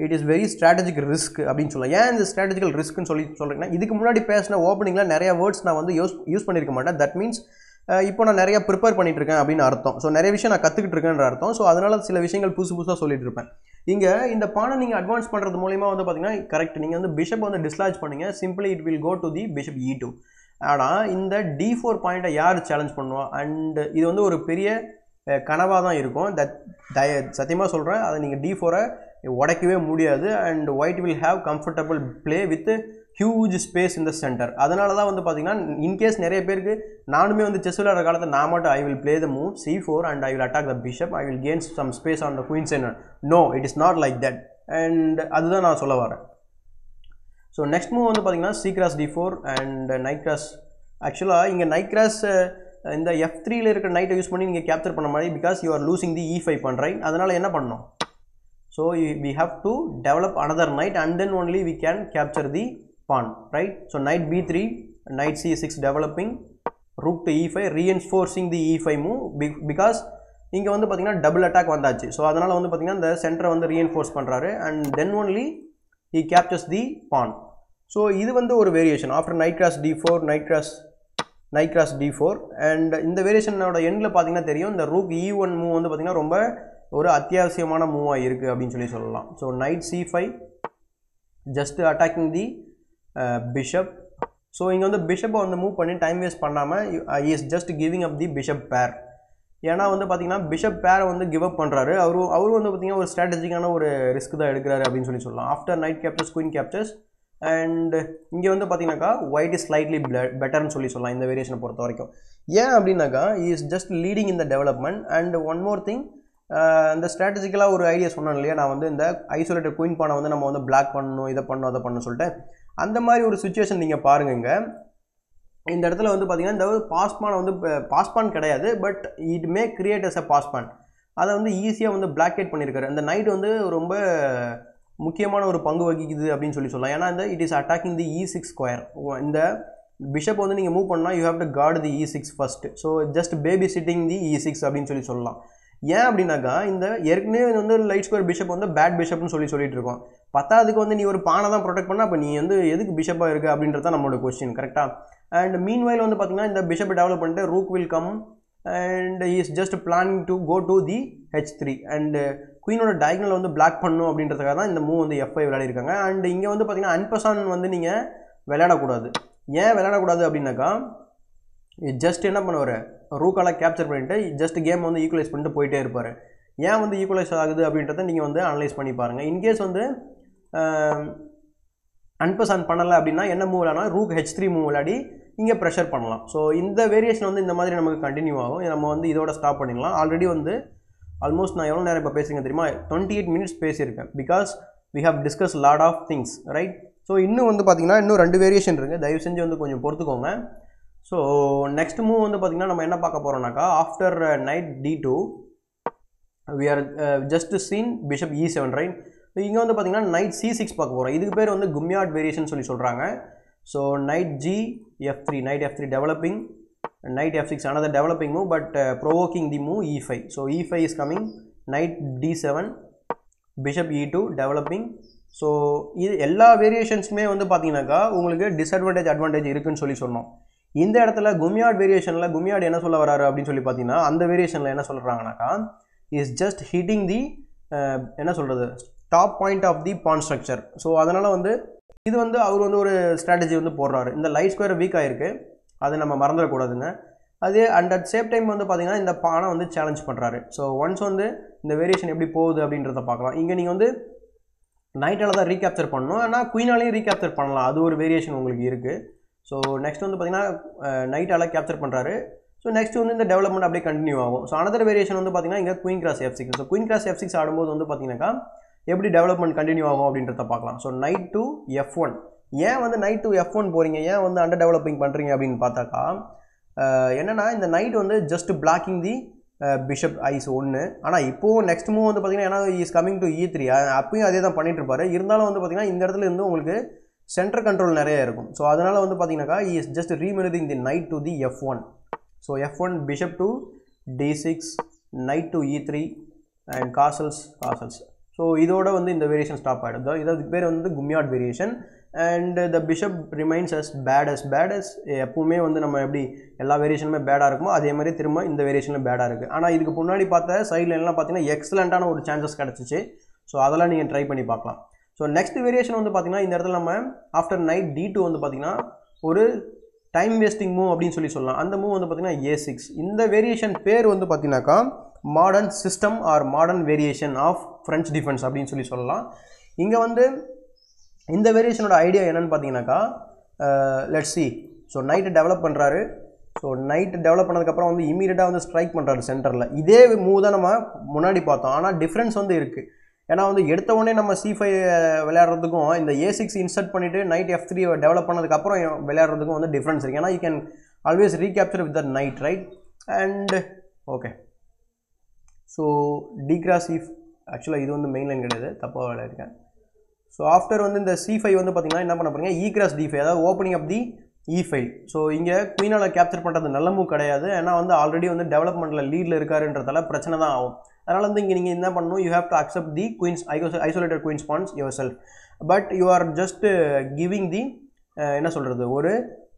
it is very strategic risk அப்படின்னு சொல்லலாம் ஏன் இந்த ஸ்ட்ராட்டஜிக்கல் ரிஸ்க்குன்னு சொல்லி சொல்கிறீங்கன்னா இதுக்கு முன்னாடி பேசின ஓப்பனிங்கில் நிறைய வேர்ட்ஸ் நான் வந்து யூஸ் யூஸ் பண்ணியிருக்க மாட்டேன் தட் மீன்ஸ் இப்போ நான் நிறையா ப்ரிப்பேர் பண்ணிகிட்டு இருக்கேன் அப்படின்னு அர்த்தம் ஸோ நிறைய விஷயம் நான் கற்றுக்கிட்டு இருக்கேன்ற அர்த்தம் ஸோ அதனால் சில விஷயங்கள் புதுசு புதுசாக சொல்லிட்டு இருப்பேன் இங்கே இந்த பானை நீங்கள் அட்வான்ஸ் பண்ணுறது மூலிமா வந்து பார்த்தீங்கன்னா கரெக்ட் நீங்கள் வந்து பிஷப் வந்து டிஸ்லாஜ் பண்ணுங்கள் simply it will go to the bishop E two ஆனால் இந்த டி ஃபோர் பாயிண்ட்டை யார் சேலஞ்ச் பண்ணுவோம் அண்ட் இது வந்து ஒரு பெரிய கனவாக தான் இருக்கும் தட் தய சத்தியமாக சொல்கிறேன் அதை நீங்கள் டி ஃபோரை உடைக்கவே முடியாது and white will have comfortable play with huge space இந்த சென்டர் அதனால தான் வந்து பார்த்தீங்கன்னா இன்கேஸ் நிறைய பேருக்கு நானுமே வந்து செஸ் விளையாடுற காலத்தில் நான் மட்டும் I will play the move c four and I will attack the bishop I will gain some space on the queen's என்ன no it is not like that and அதுதான் நான் சொல்ல வரேன் ஸோ நெக்ஸ்ட் மூவ் வந்து பார்த்தீங்கன்னா c cross d four and knight cross ஆக்சுவலாக இங்கே night cross இந்த எஃப் த்ரீல இருக்கிற நைட்டை யூஸ் பண்ணி நீங்கள் கேப்சர் பண்ண மாதிரி because you are losing the E five பண்ணுறேன் அதனால் என்ன பண்ணணும் so we have to develop another knight and then only we can capture the pawn, right? So knight b3, knight c6 developing, rook to e5, reinforcing the e5 move because இங்கே வந்து பார்த்திங்கன்னா double attack வந்தாச்சு so அதனால் வந்து பார்த்திங்கன்னா இந்த சென்டரை வந்து ரீஎன்ஃபோர்ஸ் பண்ணுறாரு and then only e captures the pawn so இது வந்து ஒரு variation after knight cross d four knight cross knight cross d four and இந்த வேரியேஷனோட எண்டில் பார்த்தீங்கன்னா தெரியும் இந்த ரூக் இ ஒன் மூவ் வந்து பார்த்திங்கன்னா ரொம்ப ஒரு அத்தியாவசியமான மூவாக இருக்குது அப்படின்னு சொல்லி சொல்லலாம் so knight c five just attacking the bishop so இங்கே வந்து பிஷப்பை வந்து மூவ் பண்ணி டைம் வேஸ்ட் பண்ணாமல் is just giving up the bishop pair ஏன்னா வந்து பார்த்திங்கன்னா பிஷப் பேரை வந்து கிவ் அப் பண்ணுறாரு அவரு அவரும் வந்து பார்த்திங்கன்னா ஒரு ஸ்ட்ராட்டஜிக்கான ஒரு ரிஸ்க் தான் எடுக்கிறாரு அப்படின்னு சொல்லி சொல்லலாம் after knight captures queen captures and இங்கே வந்து பார்த்தீங்கன்னாக்கா ஒயிட் இஸ் ஸ்லைட்லி பெட்டர்னு சொல்லி சொல்லலாம் இந்த வேரியேஷனை பொறுத்த வரைக்கும் ஏன் அப்படின்னாக்கா இஸ் ஜஸ்ட் லீடிங் இந்த development and one more thing அந்த ஸ்ட்ராட்டஜிக்கலாக ஒரு ஐடியா சொன்னேன் இல்லையா நான் வந்து இந்த ஐசோலேட்டட் குயின் பானை வந்து நம்ம வந்து பிளாக் பண்ணணும் இதை பண்ணணும் அதை பண்ணணும் சொல்லிட்டு அந்த மாதிரி ஒரு சுச்சுவேஷன் நீங்கள் பாருங்கங்க இந்த இடத்துல வந்து பார்த்திங்கன்னா இந்த பாஸ்பான் வந்து பாஸ்பான் கிடையாது but it may create as a passed pawn அதை வந்து ஈஸியாக வந்து பிளாக்கேட் பண்ணியிருக்காரு அந்த நைட் வந்து ரொம்ப முக்கியமான ஒரு பங்கு வகிக்குது அப்படின்னு சொல்லி சொல்லலாம் ஏன்னா இந்த it is attacking the e six square இந்த பிஷப் வந்து நீங்கள் மூவ் பண்ணால் you have to guard the e six first so just babysitting the e six அப்படின்னு சொல்லி சொல்லலாம் ஏன் அப்படின்னாக்கா இந்த ஏற்கனவே வந்து லைட் ஸ்கொயர் பிஷப் வந்து பேட் பிஷப்னு சொல்லி சொல்லிட்டு இருக்கோம் பத்தாவதுக்கு வந்து நீ ஒரு பானை தான் ப்ரொடெக்ட் பண்ண அப்போ நீ வந்து எதுக்கு பிஷப்பாக இருக்குது அப்படின்றது தான் நம்மளோட கொஸ்டின் கரெக்டாக அண்ட் மீன் வயல் வந்து பார்த்தீங்கன்னா இந்த பிஷப்பை டெவலப் பண்ணிட்டு rook will come and is just planning to go to the h three and குயினோட டயக்னல் வந்து பிளாக் பண்ணும் அப்படின்றதுக்காக தான் இந்த மூவ் வந்து எஃப்ஐ விளையாடிருக்காங்க அண்ட் இங்கே வந்து பார்த்தீங்கன்னா அன்பசான் வந்து நீங்கள் விளையாடக்கூடாது ஏன் விளையாடக்கூடாது அப்படின்னாக்கா ஜஸ்ட் என்ன பண்ணுவார் ரூக்காலாக கேப்சர் பண்ணிவிட்டு ஜஸ்ட் கேம் வந்து ஈக்குவலைஸ் பண்ணிட்டு போயிட்டே இருப்பார் ஏன் வந்து ஈக்குவலைஸ் ஆகுது அப்படின்றத நீங்கள் வந்து அனலைஸ் பண்ணி பாருங்கள் இன்கேஸ் வந்து அன்பஸ் ஆன் பண்ணலை அப்படின்னா என்ன move rook h three move விளையாடி இங்கே ப்ரெஷர் பண்ணலாம் ஸோ இந்த வேரியேஷன் வந்து இந்த மாதிரி நமக்கு கண்டினியூ ஆகும் நம்ம வந்து இதோட ஸ்டாப் பண்ணிடலாம் ஆல்ரெடி வந்து ஆல்மோஸ்ட் நான் எவ்வளோ நேரம் இப்போ பேசுங்க தெரியுமா டுவெண்ட்டி எயிட் மினிட்ஸ் பேசியிருக்கேன் because we have discuss lot of things right so இன்னும் வந்து பார்த்திங்கன்னா இன்னும் ரெண்டு வேரியேஷன் இருக்குது தயவு செஞ்சு வந்து கொஞ்சம் பொறுத்துக்கோங்க ஸோ நெக்ஸ்ட் மூவ் வந்து பார்த்திங்கன்னா நம்ம என்ன பார்க்க போகிறோம்னாக்கா after knight d two we are just seen bishop E seven ரைன் இங்கே வந்து பார்த்தீங்கன்னா நைட் சி சிக்ஸ் பார்க்க போகிறோம் இதுக்கு பேர் வந்து கும்யாட் வேரியேஷன் சொல்லி சொல்கிறாங்க so knight g f three knight F three developing knight F six ஆனால் developing move but provoking the move e five so e five is coming knight d seven bishop E two developing so இது எல்லா வேரியேஷன்ஸுமே வந்து பார்த்தீங்கன்னாக்கா உங்களுக்கு disadvantage advantage இருக்குதுன்னு சொல்லி சொன்னோம் இந்த இடத்துல கும்யாட் வேரியேஷனில் கும்யாட் என்ன சொல்ல வராரு அப்படின்னு சொல்லி பார்த்தீங்கன்னா அந்த வேரியேஷனில் என்ன சொல்கிறாங்கனாக்கா இஸ் ஜஸ்ட் ஹிட்டிங் தி என்ன சொல்கிறது top point of the pawn structure so அதனால் வந்து இது வந்து அவர் வந்து ஒரு ஸ்ட்ராட்டஜி வந்து போடுறாரு இந்த லைட் ஸ்கொயர் வீக் ஆகிருக்கு அது நம்ம மறந்துடக்கூடாதுங்க அதே அண்ட் அட் சேம் டைம் வந்து பார்த்திங்கன்னா இந்த பானை வந்து சேலஞ்ச் பண்ணுறாரு ஸோ ஒன்ஸ் வந்து இந்த வேரியேஷன் எப்படி போகுது அப்படின்றத பார்க்கலாம் இங்கே நீங்கள் வந்து நைட்டால் தான் ரீகேப்சர் பண்ணணும் ஆனால் குயினாலையும் ரீகேப்சர் பண்ணலாம் அது ஒரு வேரியேஷன் உங்களுக்கு இருக்குது ஸோ நெக்ஸ்ட் வந்து நைட் நைட்டால் கேப்சர் பண்ணுறாரு ஸோ நெக்ஸ்ட் வந்து இந்த டெவலப்மெண்ட் அப்படியே கண்டினியூ ஆகும் ஸோ அனதர் வேரியேஷன் வந்து பார்த்தீங்கன்னா இங்கே queen cross f six so queen cross f six ஆடும்போது வந்து பார்த்தீங்கன்னா எப்படி டெவலப்மெண்ட் கண்டினியூ ஆகும் அப்படின்றத பார்க்கலாம் so knight to f one ஏன் வந்து நைட் டு எஃப் ஒன் போகிறீங்க ஏன் வந்து அண்டர் டெவலப்பிங் பண்ணுறீங்க அப்படின்னு பார்த்தாக்கா என்னென்னா இந்த நைட் வந்து just blocking the bishop eyes ஒன்று ஆனால் இப்போது நெக்ஸ்ட் மூவ் வந்து பார்த்தீங்கன்னா ஏன்னா is coming to e three அப்பயும் அதே தான் இருப்பாரு இருந்தாலும் வந்து பார்த்தீங்கன்னா இந்த இடத்துல இருந்து உங்களுக்கு சென்டர் கண்ட்ரோல் நிறைய இருக்கும் ஸோ அதனால் வந்து பார்த்தீங்கன்னாக்கா is just remaining the knight to the f one so f one bishop to d six knight to e three and castles castles so இதோட வந்து இந்த வேரியேஷன் ஸ்டாப் ஆகிடும் இதற்கு பேர் வந்து Guimard variation and the bishop remains as bad as bad as எப்போவுமே வந்து நம்ம எப்படி எல்லா வேரியேஷனுமே பேடாக இருக்குமோ அதே மாதிரி திரும்ப இந்த வேரியேஷனில் பேடாக இருக்குது ஆனால் இதுக்கு முன்னாடி பார்த்த சைடில் எல்லாம் பார்த்தீங்கன்னா எக்ஸலண்ட்டான ஒரு சான்சஸ் கிடச்சிச்சு ஸோ அதெல்லாம் நீங்கள் ட்ரை பண்ணி பார்க்கலாம் ஸோ நெக்ஸ்ட் வேரியேஷன் வந்து பார்த்தீங்கன்னா இந்த இடத்துல நம்ம ஆஃப்டர் நைட் டி டூ வந்து பார்த்திங்கன்னா ஒரு டைம் வேஸ்டிங் மூவ் அப்படின்னு சொல்லி சொல்லலாம் அந்த மூவ் வந்து பார்த்திங்கன்னா ஏ சிக்ஸ் இந்த வேரியேஷன் பேர் வந்து பார்த்தீங்கன்னாக்கா modern system or modern variation of French defence அப்படின்னு சொல்லி சொல்லலாம் இங்கே வந்து இந்த வேரியேஷனோட ஐடியா என்னென்னு பார்த்தீங்கன்னாக்கா let see so knight develop பண்ணுறாரு ஸோ நைட்டு டெவலப் பண்ணதுக்கப்புறம் வந்து இமீடியட்டாக வந்து ஸ்ட்ரைக் பண்ணுறாரு சென்டரில் இதே மூவ் தான் நம்ம முன்னாடி பார்த்தோம் ஆனால் டிஃப்ரென்ஸ் வந்து இருக்குது ஏன்னா வந்து எடுத்த உடனே நம்ம சி ஃபைவ் விளையாடுறதுக்கும் இந்த ஏ சிக்ஸ் இன்சர்ட் பண்ணிவிட்டு நைட் எஃப் த்ரீ டெவலப் பண்ணதுக்கப்புறம் விளையாடுறதுக்கும் வந்து டிஃப்ரென்ஸ் இருக்குது ஏன்னா you can always recapture with the knight right and okay so d cross if ஆக்சுவலாக இது வந்து மெயின் லைன் கிடையாது தப்பாக விளையாடிருக்கேன் ஸோ ஆஃப்டர் வந்து இந்த சி ஃபைவ் வந்து பார்த்தீங்கன்னா என்ன பண்ண போகிறீங்க இ கிராஸ் டி அதாவது opening of the E five so இங்கே குயினால் கேப்சர் பண்ணுறது நல்லமும் கிடையாது ஏன்னா வந்து ஆல்ரெடி வந்து டெவலப்மெண்ட்டில் லீடில் இருக்காருன்றதால பிரச்சனை தான் ஆகும் அதனால் வந்து இங்கே நீங்கள் என்ன பண்ணணும் you have to accept the queen's iso isolated queen's pawns yourself but you are just giving the என்ன சொல்கிறது ஒரு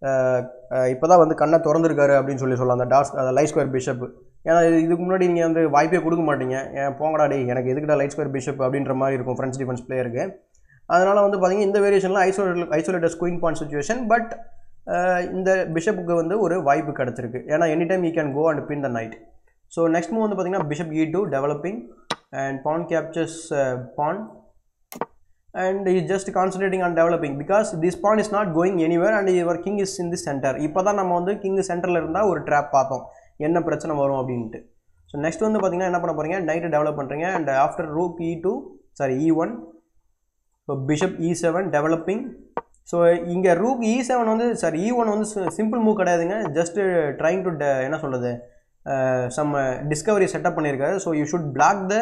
uh, uh, இப்போ தான் வந்து கண்ணை திறந்துருக்காரு அப்படின்னு சொல்லி சொல்லலாம் அந்த டாஸ் அந்த லைட் ஸ்கொயர் பிஷப் ஏன்னா இதுக்கு முன்னாடி நீங்கள் வந்து வாய்ப்பே கொடுக்க மாட்டீங்க ஏன் போங்கடா டே எனக்கு எதுக்கிட்ட லைட் ஸ்கொயர் பிஷப் அப்படின்ற மாதிரி இருக்கும் ஃப்ரெண்ட்ஸ் டிஃபென்ஸ் பிளேயருக்கு அதனால் வந்து பார்த்திங்கன்னா இந்த வேரியேஷனில் isolate isolated queen point situation but இந்த பிஷப்புக்கு வந்து ஒரு வாய்ப்பு கிடச்சிருக்கு ஏன்னா any time you can go and pin the knight so next move வந்து பார்த்தீங்கன்னா bishop E two developing and pawn captures pawn and is just concentrating on developing because this pawn is not going anywhere and your king is in the centre இப்போ தான் நம்ம வந்து king சென்டரில் இருந்தால் ஒரு drop பார்த்தோம் என்ன பிரச்சனை வரும் அப்படின்ட்டு ஸோ நெக்ஸ்ட் வந்து பார்த்தீங்கன்னா என்ன பண்ண போகிறீங்க நைட்டு டெவலப் பண்ணுறீங்க and after rook E two sorry E one so bishop E seven developing so இங்கே ரூக் இ செவன் வந்து சாரி இ ஒன் வந்து சிம்பிள் மூவ் கிடையாதுங்க ஜஸ்ட்டு ட்ரைங் டு என்ன சொல்கிறது சம் டிஸ்கவரி செட்டப் பண்ணியிருக்காரு so you should block the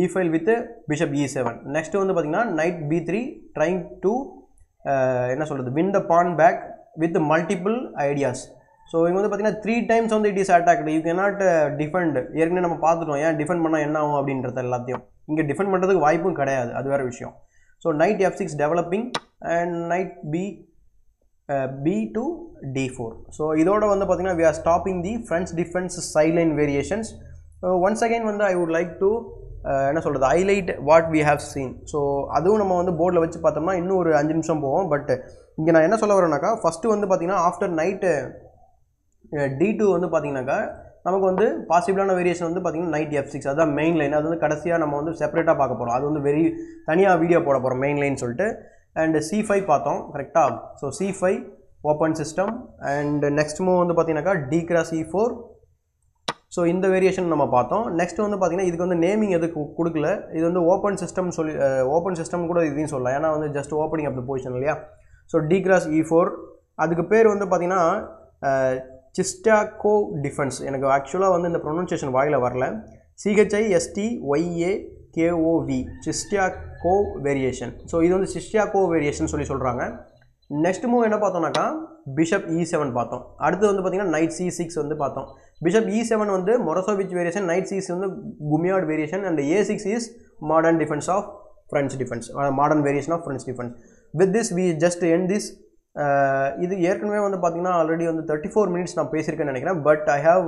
E file with bishop E seven next வந்து பார்த்திங்கன்னா knight B three trying to என்ன சொல்கிறது win the pawn back with multiple ideas so இங்கே வந்து பார்த்தீங்கன்னா த்ரீ டைம்ஸ் வந்து it is attacked you not defend ஏற்கனவே நம்ம பார்த்துட்டோம் ஏன் டிஃபெண்ட் பண்ணால் என்ன ஆகும் அப்படின்றது எல்லாத்தையும் இங்கே டிஃபெண்ட் பண்ணுறதுக்கு வாய்ப்பும் கிடையாது அது வேறு விஷயம் so knight F six developing and knight B B to D four so இதோட வந்து பார்த்திங்கன்னா we are stopping the French defence sideline variations once again வந்து I would like to uh, என்ன சொல்கிறது highlight what we have seen so அதுவும் நம்ம வந்து போர்டில் வச்சு பார்த்தோம்னா இன்னும் ஒரு அஞ்சு நிமிஷம் போவோம் பட் இங்கே நான் என்ன சொல்ல வரேனாக்கா first வந்து பார்த்திங்கன்னா after knight D uh, two வந்து பார்த்திங்கனாக்கா நமக்கு வந்து பாசிபிளான வேரியேஷன் வந்து பார்த்திங்கன்னா நைட் எஃப் சிக்ஸ் அதுதான் மெயின் லைன் அது வந்து கடைசியாக நம்ம வந்து separate பார்க்க போகிறோம் அது வந்து வெரி தனியாக வீடியோ போட போகிறோம் மெயின் லைன் சொல்லிட்டு அண்டு சி ஃபைவ் பார்த்தோம் கரெக்டாக so C five open system and next move வந்து பார்த்தீங்கன்னாக்கா கிராஸ் இ ஃபோர் ஸோ இந்த வேரியேஷன் நம்ம பார்த்தோம் நெக்ஸ்ட் வந்து பார்த்தீங்கன்னா இதுக்கு வந்து நேமிங் எதுக்கு கொடுக்கல இது வந்து ஓப்பன் சிஸ்டம் சொல்லி ஓப்பன் சிஸ்டம் கூட இதையும் சொல்லலாம் ஏன்னா வந்து ஜஸ்ட் ஓப்பனிங் அப்படி பொசிஷன் இல்லையா ஸோ டி கிராஸ் இ ஃபோர் அதுக்கு பேர் வந்து பார்த்திங்கன்னா சிஸ்டாகோ டிஃபென்ஸ் எனக்கு ஆக்சுவலாக வந்து இந்த ப்ரொனன்சியேஷன் வாயில் வரல CHI ST YA KOV Chistyakov variation so இது வந்து சிஷ்யா கோ வேரியேஷன் சொல்லி சொல்கிறாங்க நெக்ஸ்ட் மூவ் என்ன பார்த்தோம்னாக்கா பிஷப் இ செவன் பார்த்தோம் அடுத்து வந்து பார்த்தீங்கன்னா நைட் சி சிக்ஸ் வந்து பார்த்தோம் பிஷப் இ செவன் வந்து மொரசோவிச் வேரியேஷன் நைட் சி வந்து குமியாட் variation and A six is modern defence of French defence modern variation of French defence with this we just in this இது ஏற்கனவே வந்து பார்த்திங்கன்னா ஆல்ரெடி வந்து தேர்ட்டி ஃபோர் மினிட்ஸ் நான் பேசியிருக்கேன்னு நினைக்கிறேன் but I have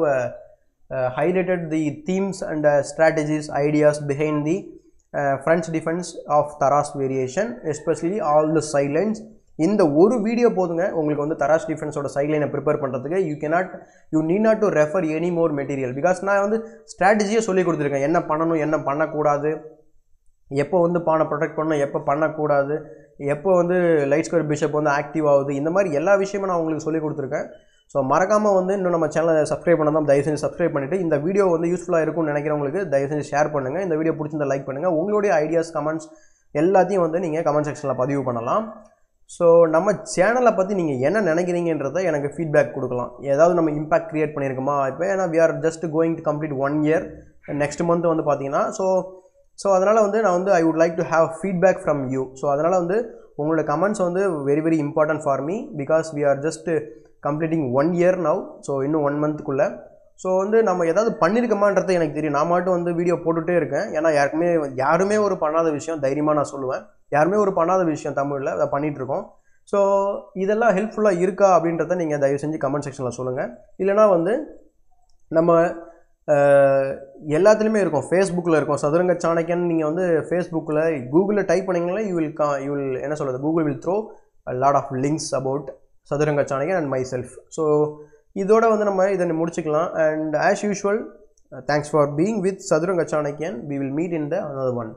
highlighted the themes and strategies ideas behind the French defence of Tarrasch variation especially all the sidelines இந்த ஒரு வீடியோ போதுங்க உங்களுக்கு வந்து தராஸ் டிஃபென்ஸோட சைட்லைனை ப்ரிப்பேர் பண்ணுறதுக்கு you cannot you need not to refer any more material because நான் வந்து ஸ்ட்ராட்டஜியை சொல்லி கொடுத்துருக்கேன் என்ன பண்ணணும் என்ன பண்ணக்கூடாது எப்போ வந்து பானை ப்ரொடெக்ட் பண்ணணும் எப்போ பண்ணக்கூடாது எப்போ வந்து லைட் ஸ்கொயர் பிஷப் வந்து ஆக்டிவ் ஆகுது இந்த மாதிரி எல்லா விஷயமும் நான் உங்களுக்கு சொல்லி கொடுத்துருக்கேன் ஸோ மறக்காமல் வந்து இன்னும் நம்ம சேனலை சப்ஸ்கிரைப் பண்ணால் தயவு செஞ்சு சப்ஸ்கிரைப் பண்ணிவிட்டு இந்த வீடியோ வந்து யூஸ்ஃபுல்லாக இருக்கும்னு நினைக்கிறவங்களுக்கு தயவு செஞ்சு ஷேர் பண்ணுங்கள் இந்த வீடியோ பிடிச்சிருந்த லைக் பண்ணுங்கள் உங்களுடைய ஐடியாஸ் கமெண்ட்ஸ் எல்லாத்தையும் வந்து நீங்கள் கமெண்ட் செக்ஷனில் பதிவு பண்ணலாம் ஸோ நம்ம சேனலை பற்றி நீங்கள் என்ன நினைக்கிறீங்கன்றத எனக்கு ஃபீட்பேக் கொடுக்கலாம் ஏதாவது நம்ம இம்பாக்ட் க்ரியேட் பண்ணியிருக்கோமா இப்போ ஏன்னா we are just going to complete one year next month வந்து பார்த்தீங்கன்னா ஸோ ஸோ அதனால் வந்து நான் வந்து I would like to have feedback from you so அதனால் வந்து உங்களோட கமெண்ட்ஸ் வந்து very very important for me because we are just completing one year now so இன்னும் ஒன் மந்த்துக்குள்ளே ஸோ வந்து நம்ம ஏதாவது பண்ணியிருக்கமான்றது எனக்கு தெரியும் நான் மட்டும் வந்து வீடியோ போட்டுகிட்டே இருக்கேன் ஏன்னா யாருக்குமே யாருமே ஒரு பண்ணாத விஷயம் தைரியமாக நான் சொல்லுவேன் யாருமே ஒரு பண்ணாத விஷயம் தமிழில் அதை பண்ணிகிட்ருக்கோம் ஸோ இதெல்லாம் ஹெல்ப்ஃபுல்லாக இருக்கா அப்படின்றத நீங்கள் தயவு செஞ்சு கமெண்ட் செக்ஷனில் சொல்லுங்கள் இல்லைனா வந்து நம்ம எல்லாத்துலேயுமே இருக்கும் ஃபேஸ்புக்கில் இருக்கும் சதுரங்க சாணக்கியன் நீங்கள் வந்து ஃபேஸ்புக்கில் கூகுளில் டைப் பண்ணிங்கன்னா யூ வில் கா யூ வில் என்ன சொல்கிறது Google will throw lot of links about Chathuranga Chanakyan and myself so இதோட வந்து நம்ம இதை முடிச்சுக்கலாம் and as usual thanks for being with Chathuranga Chanakyan we will meet in the another one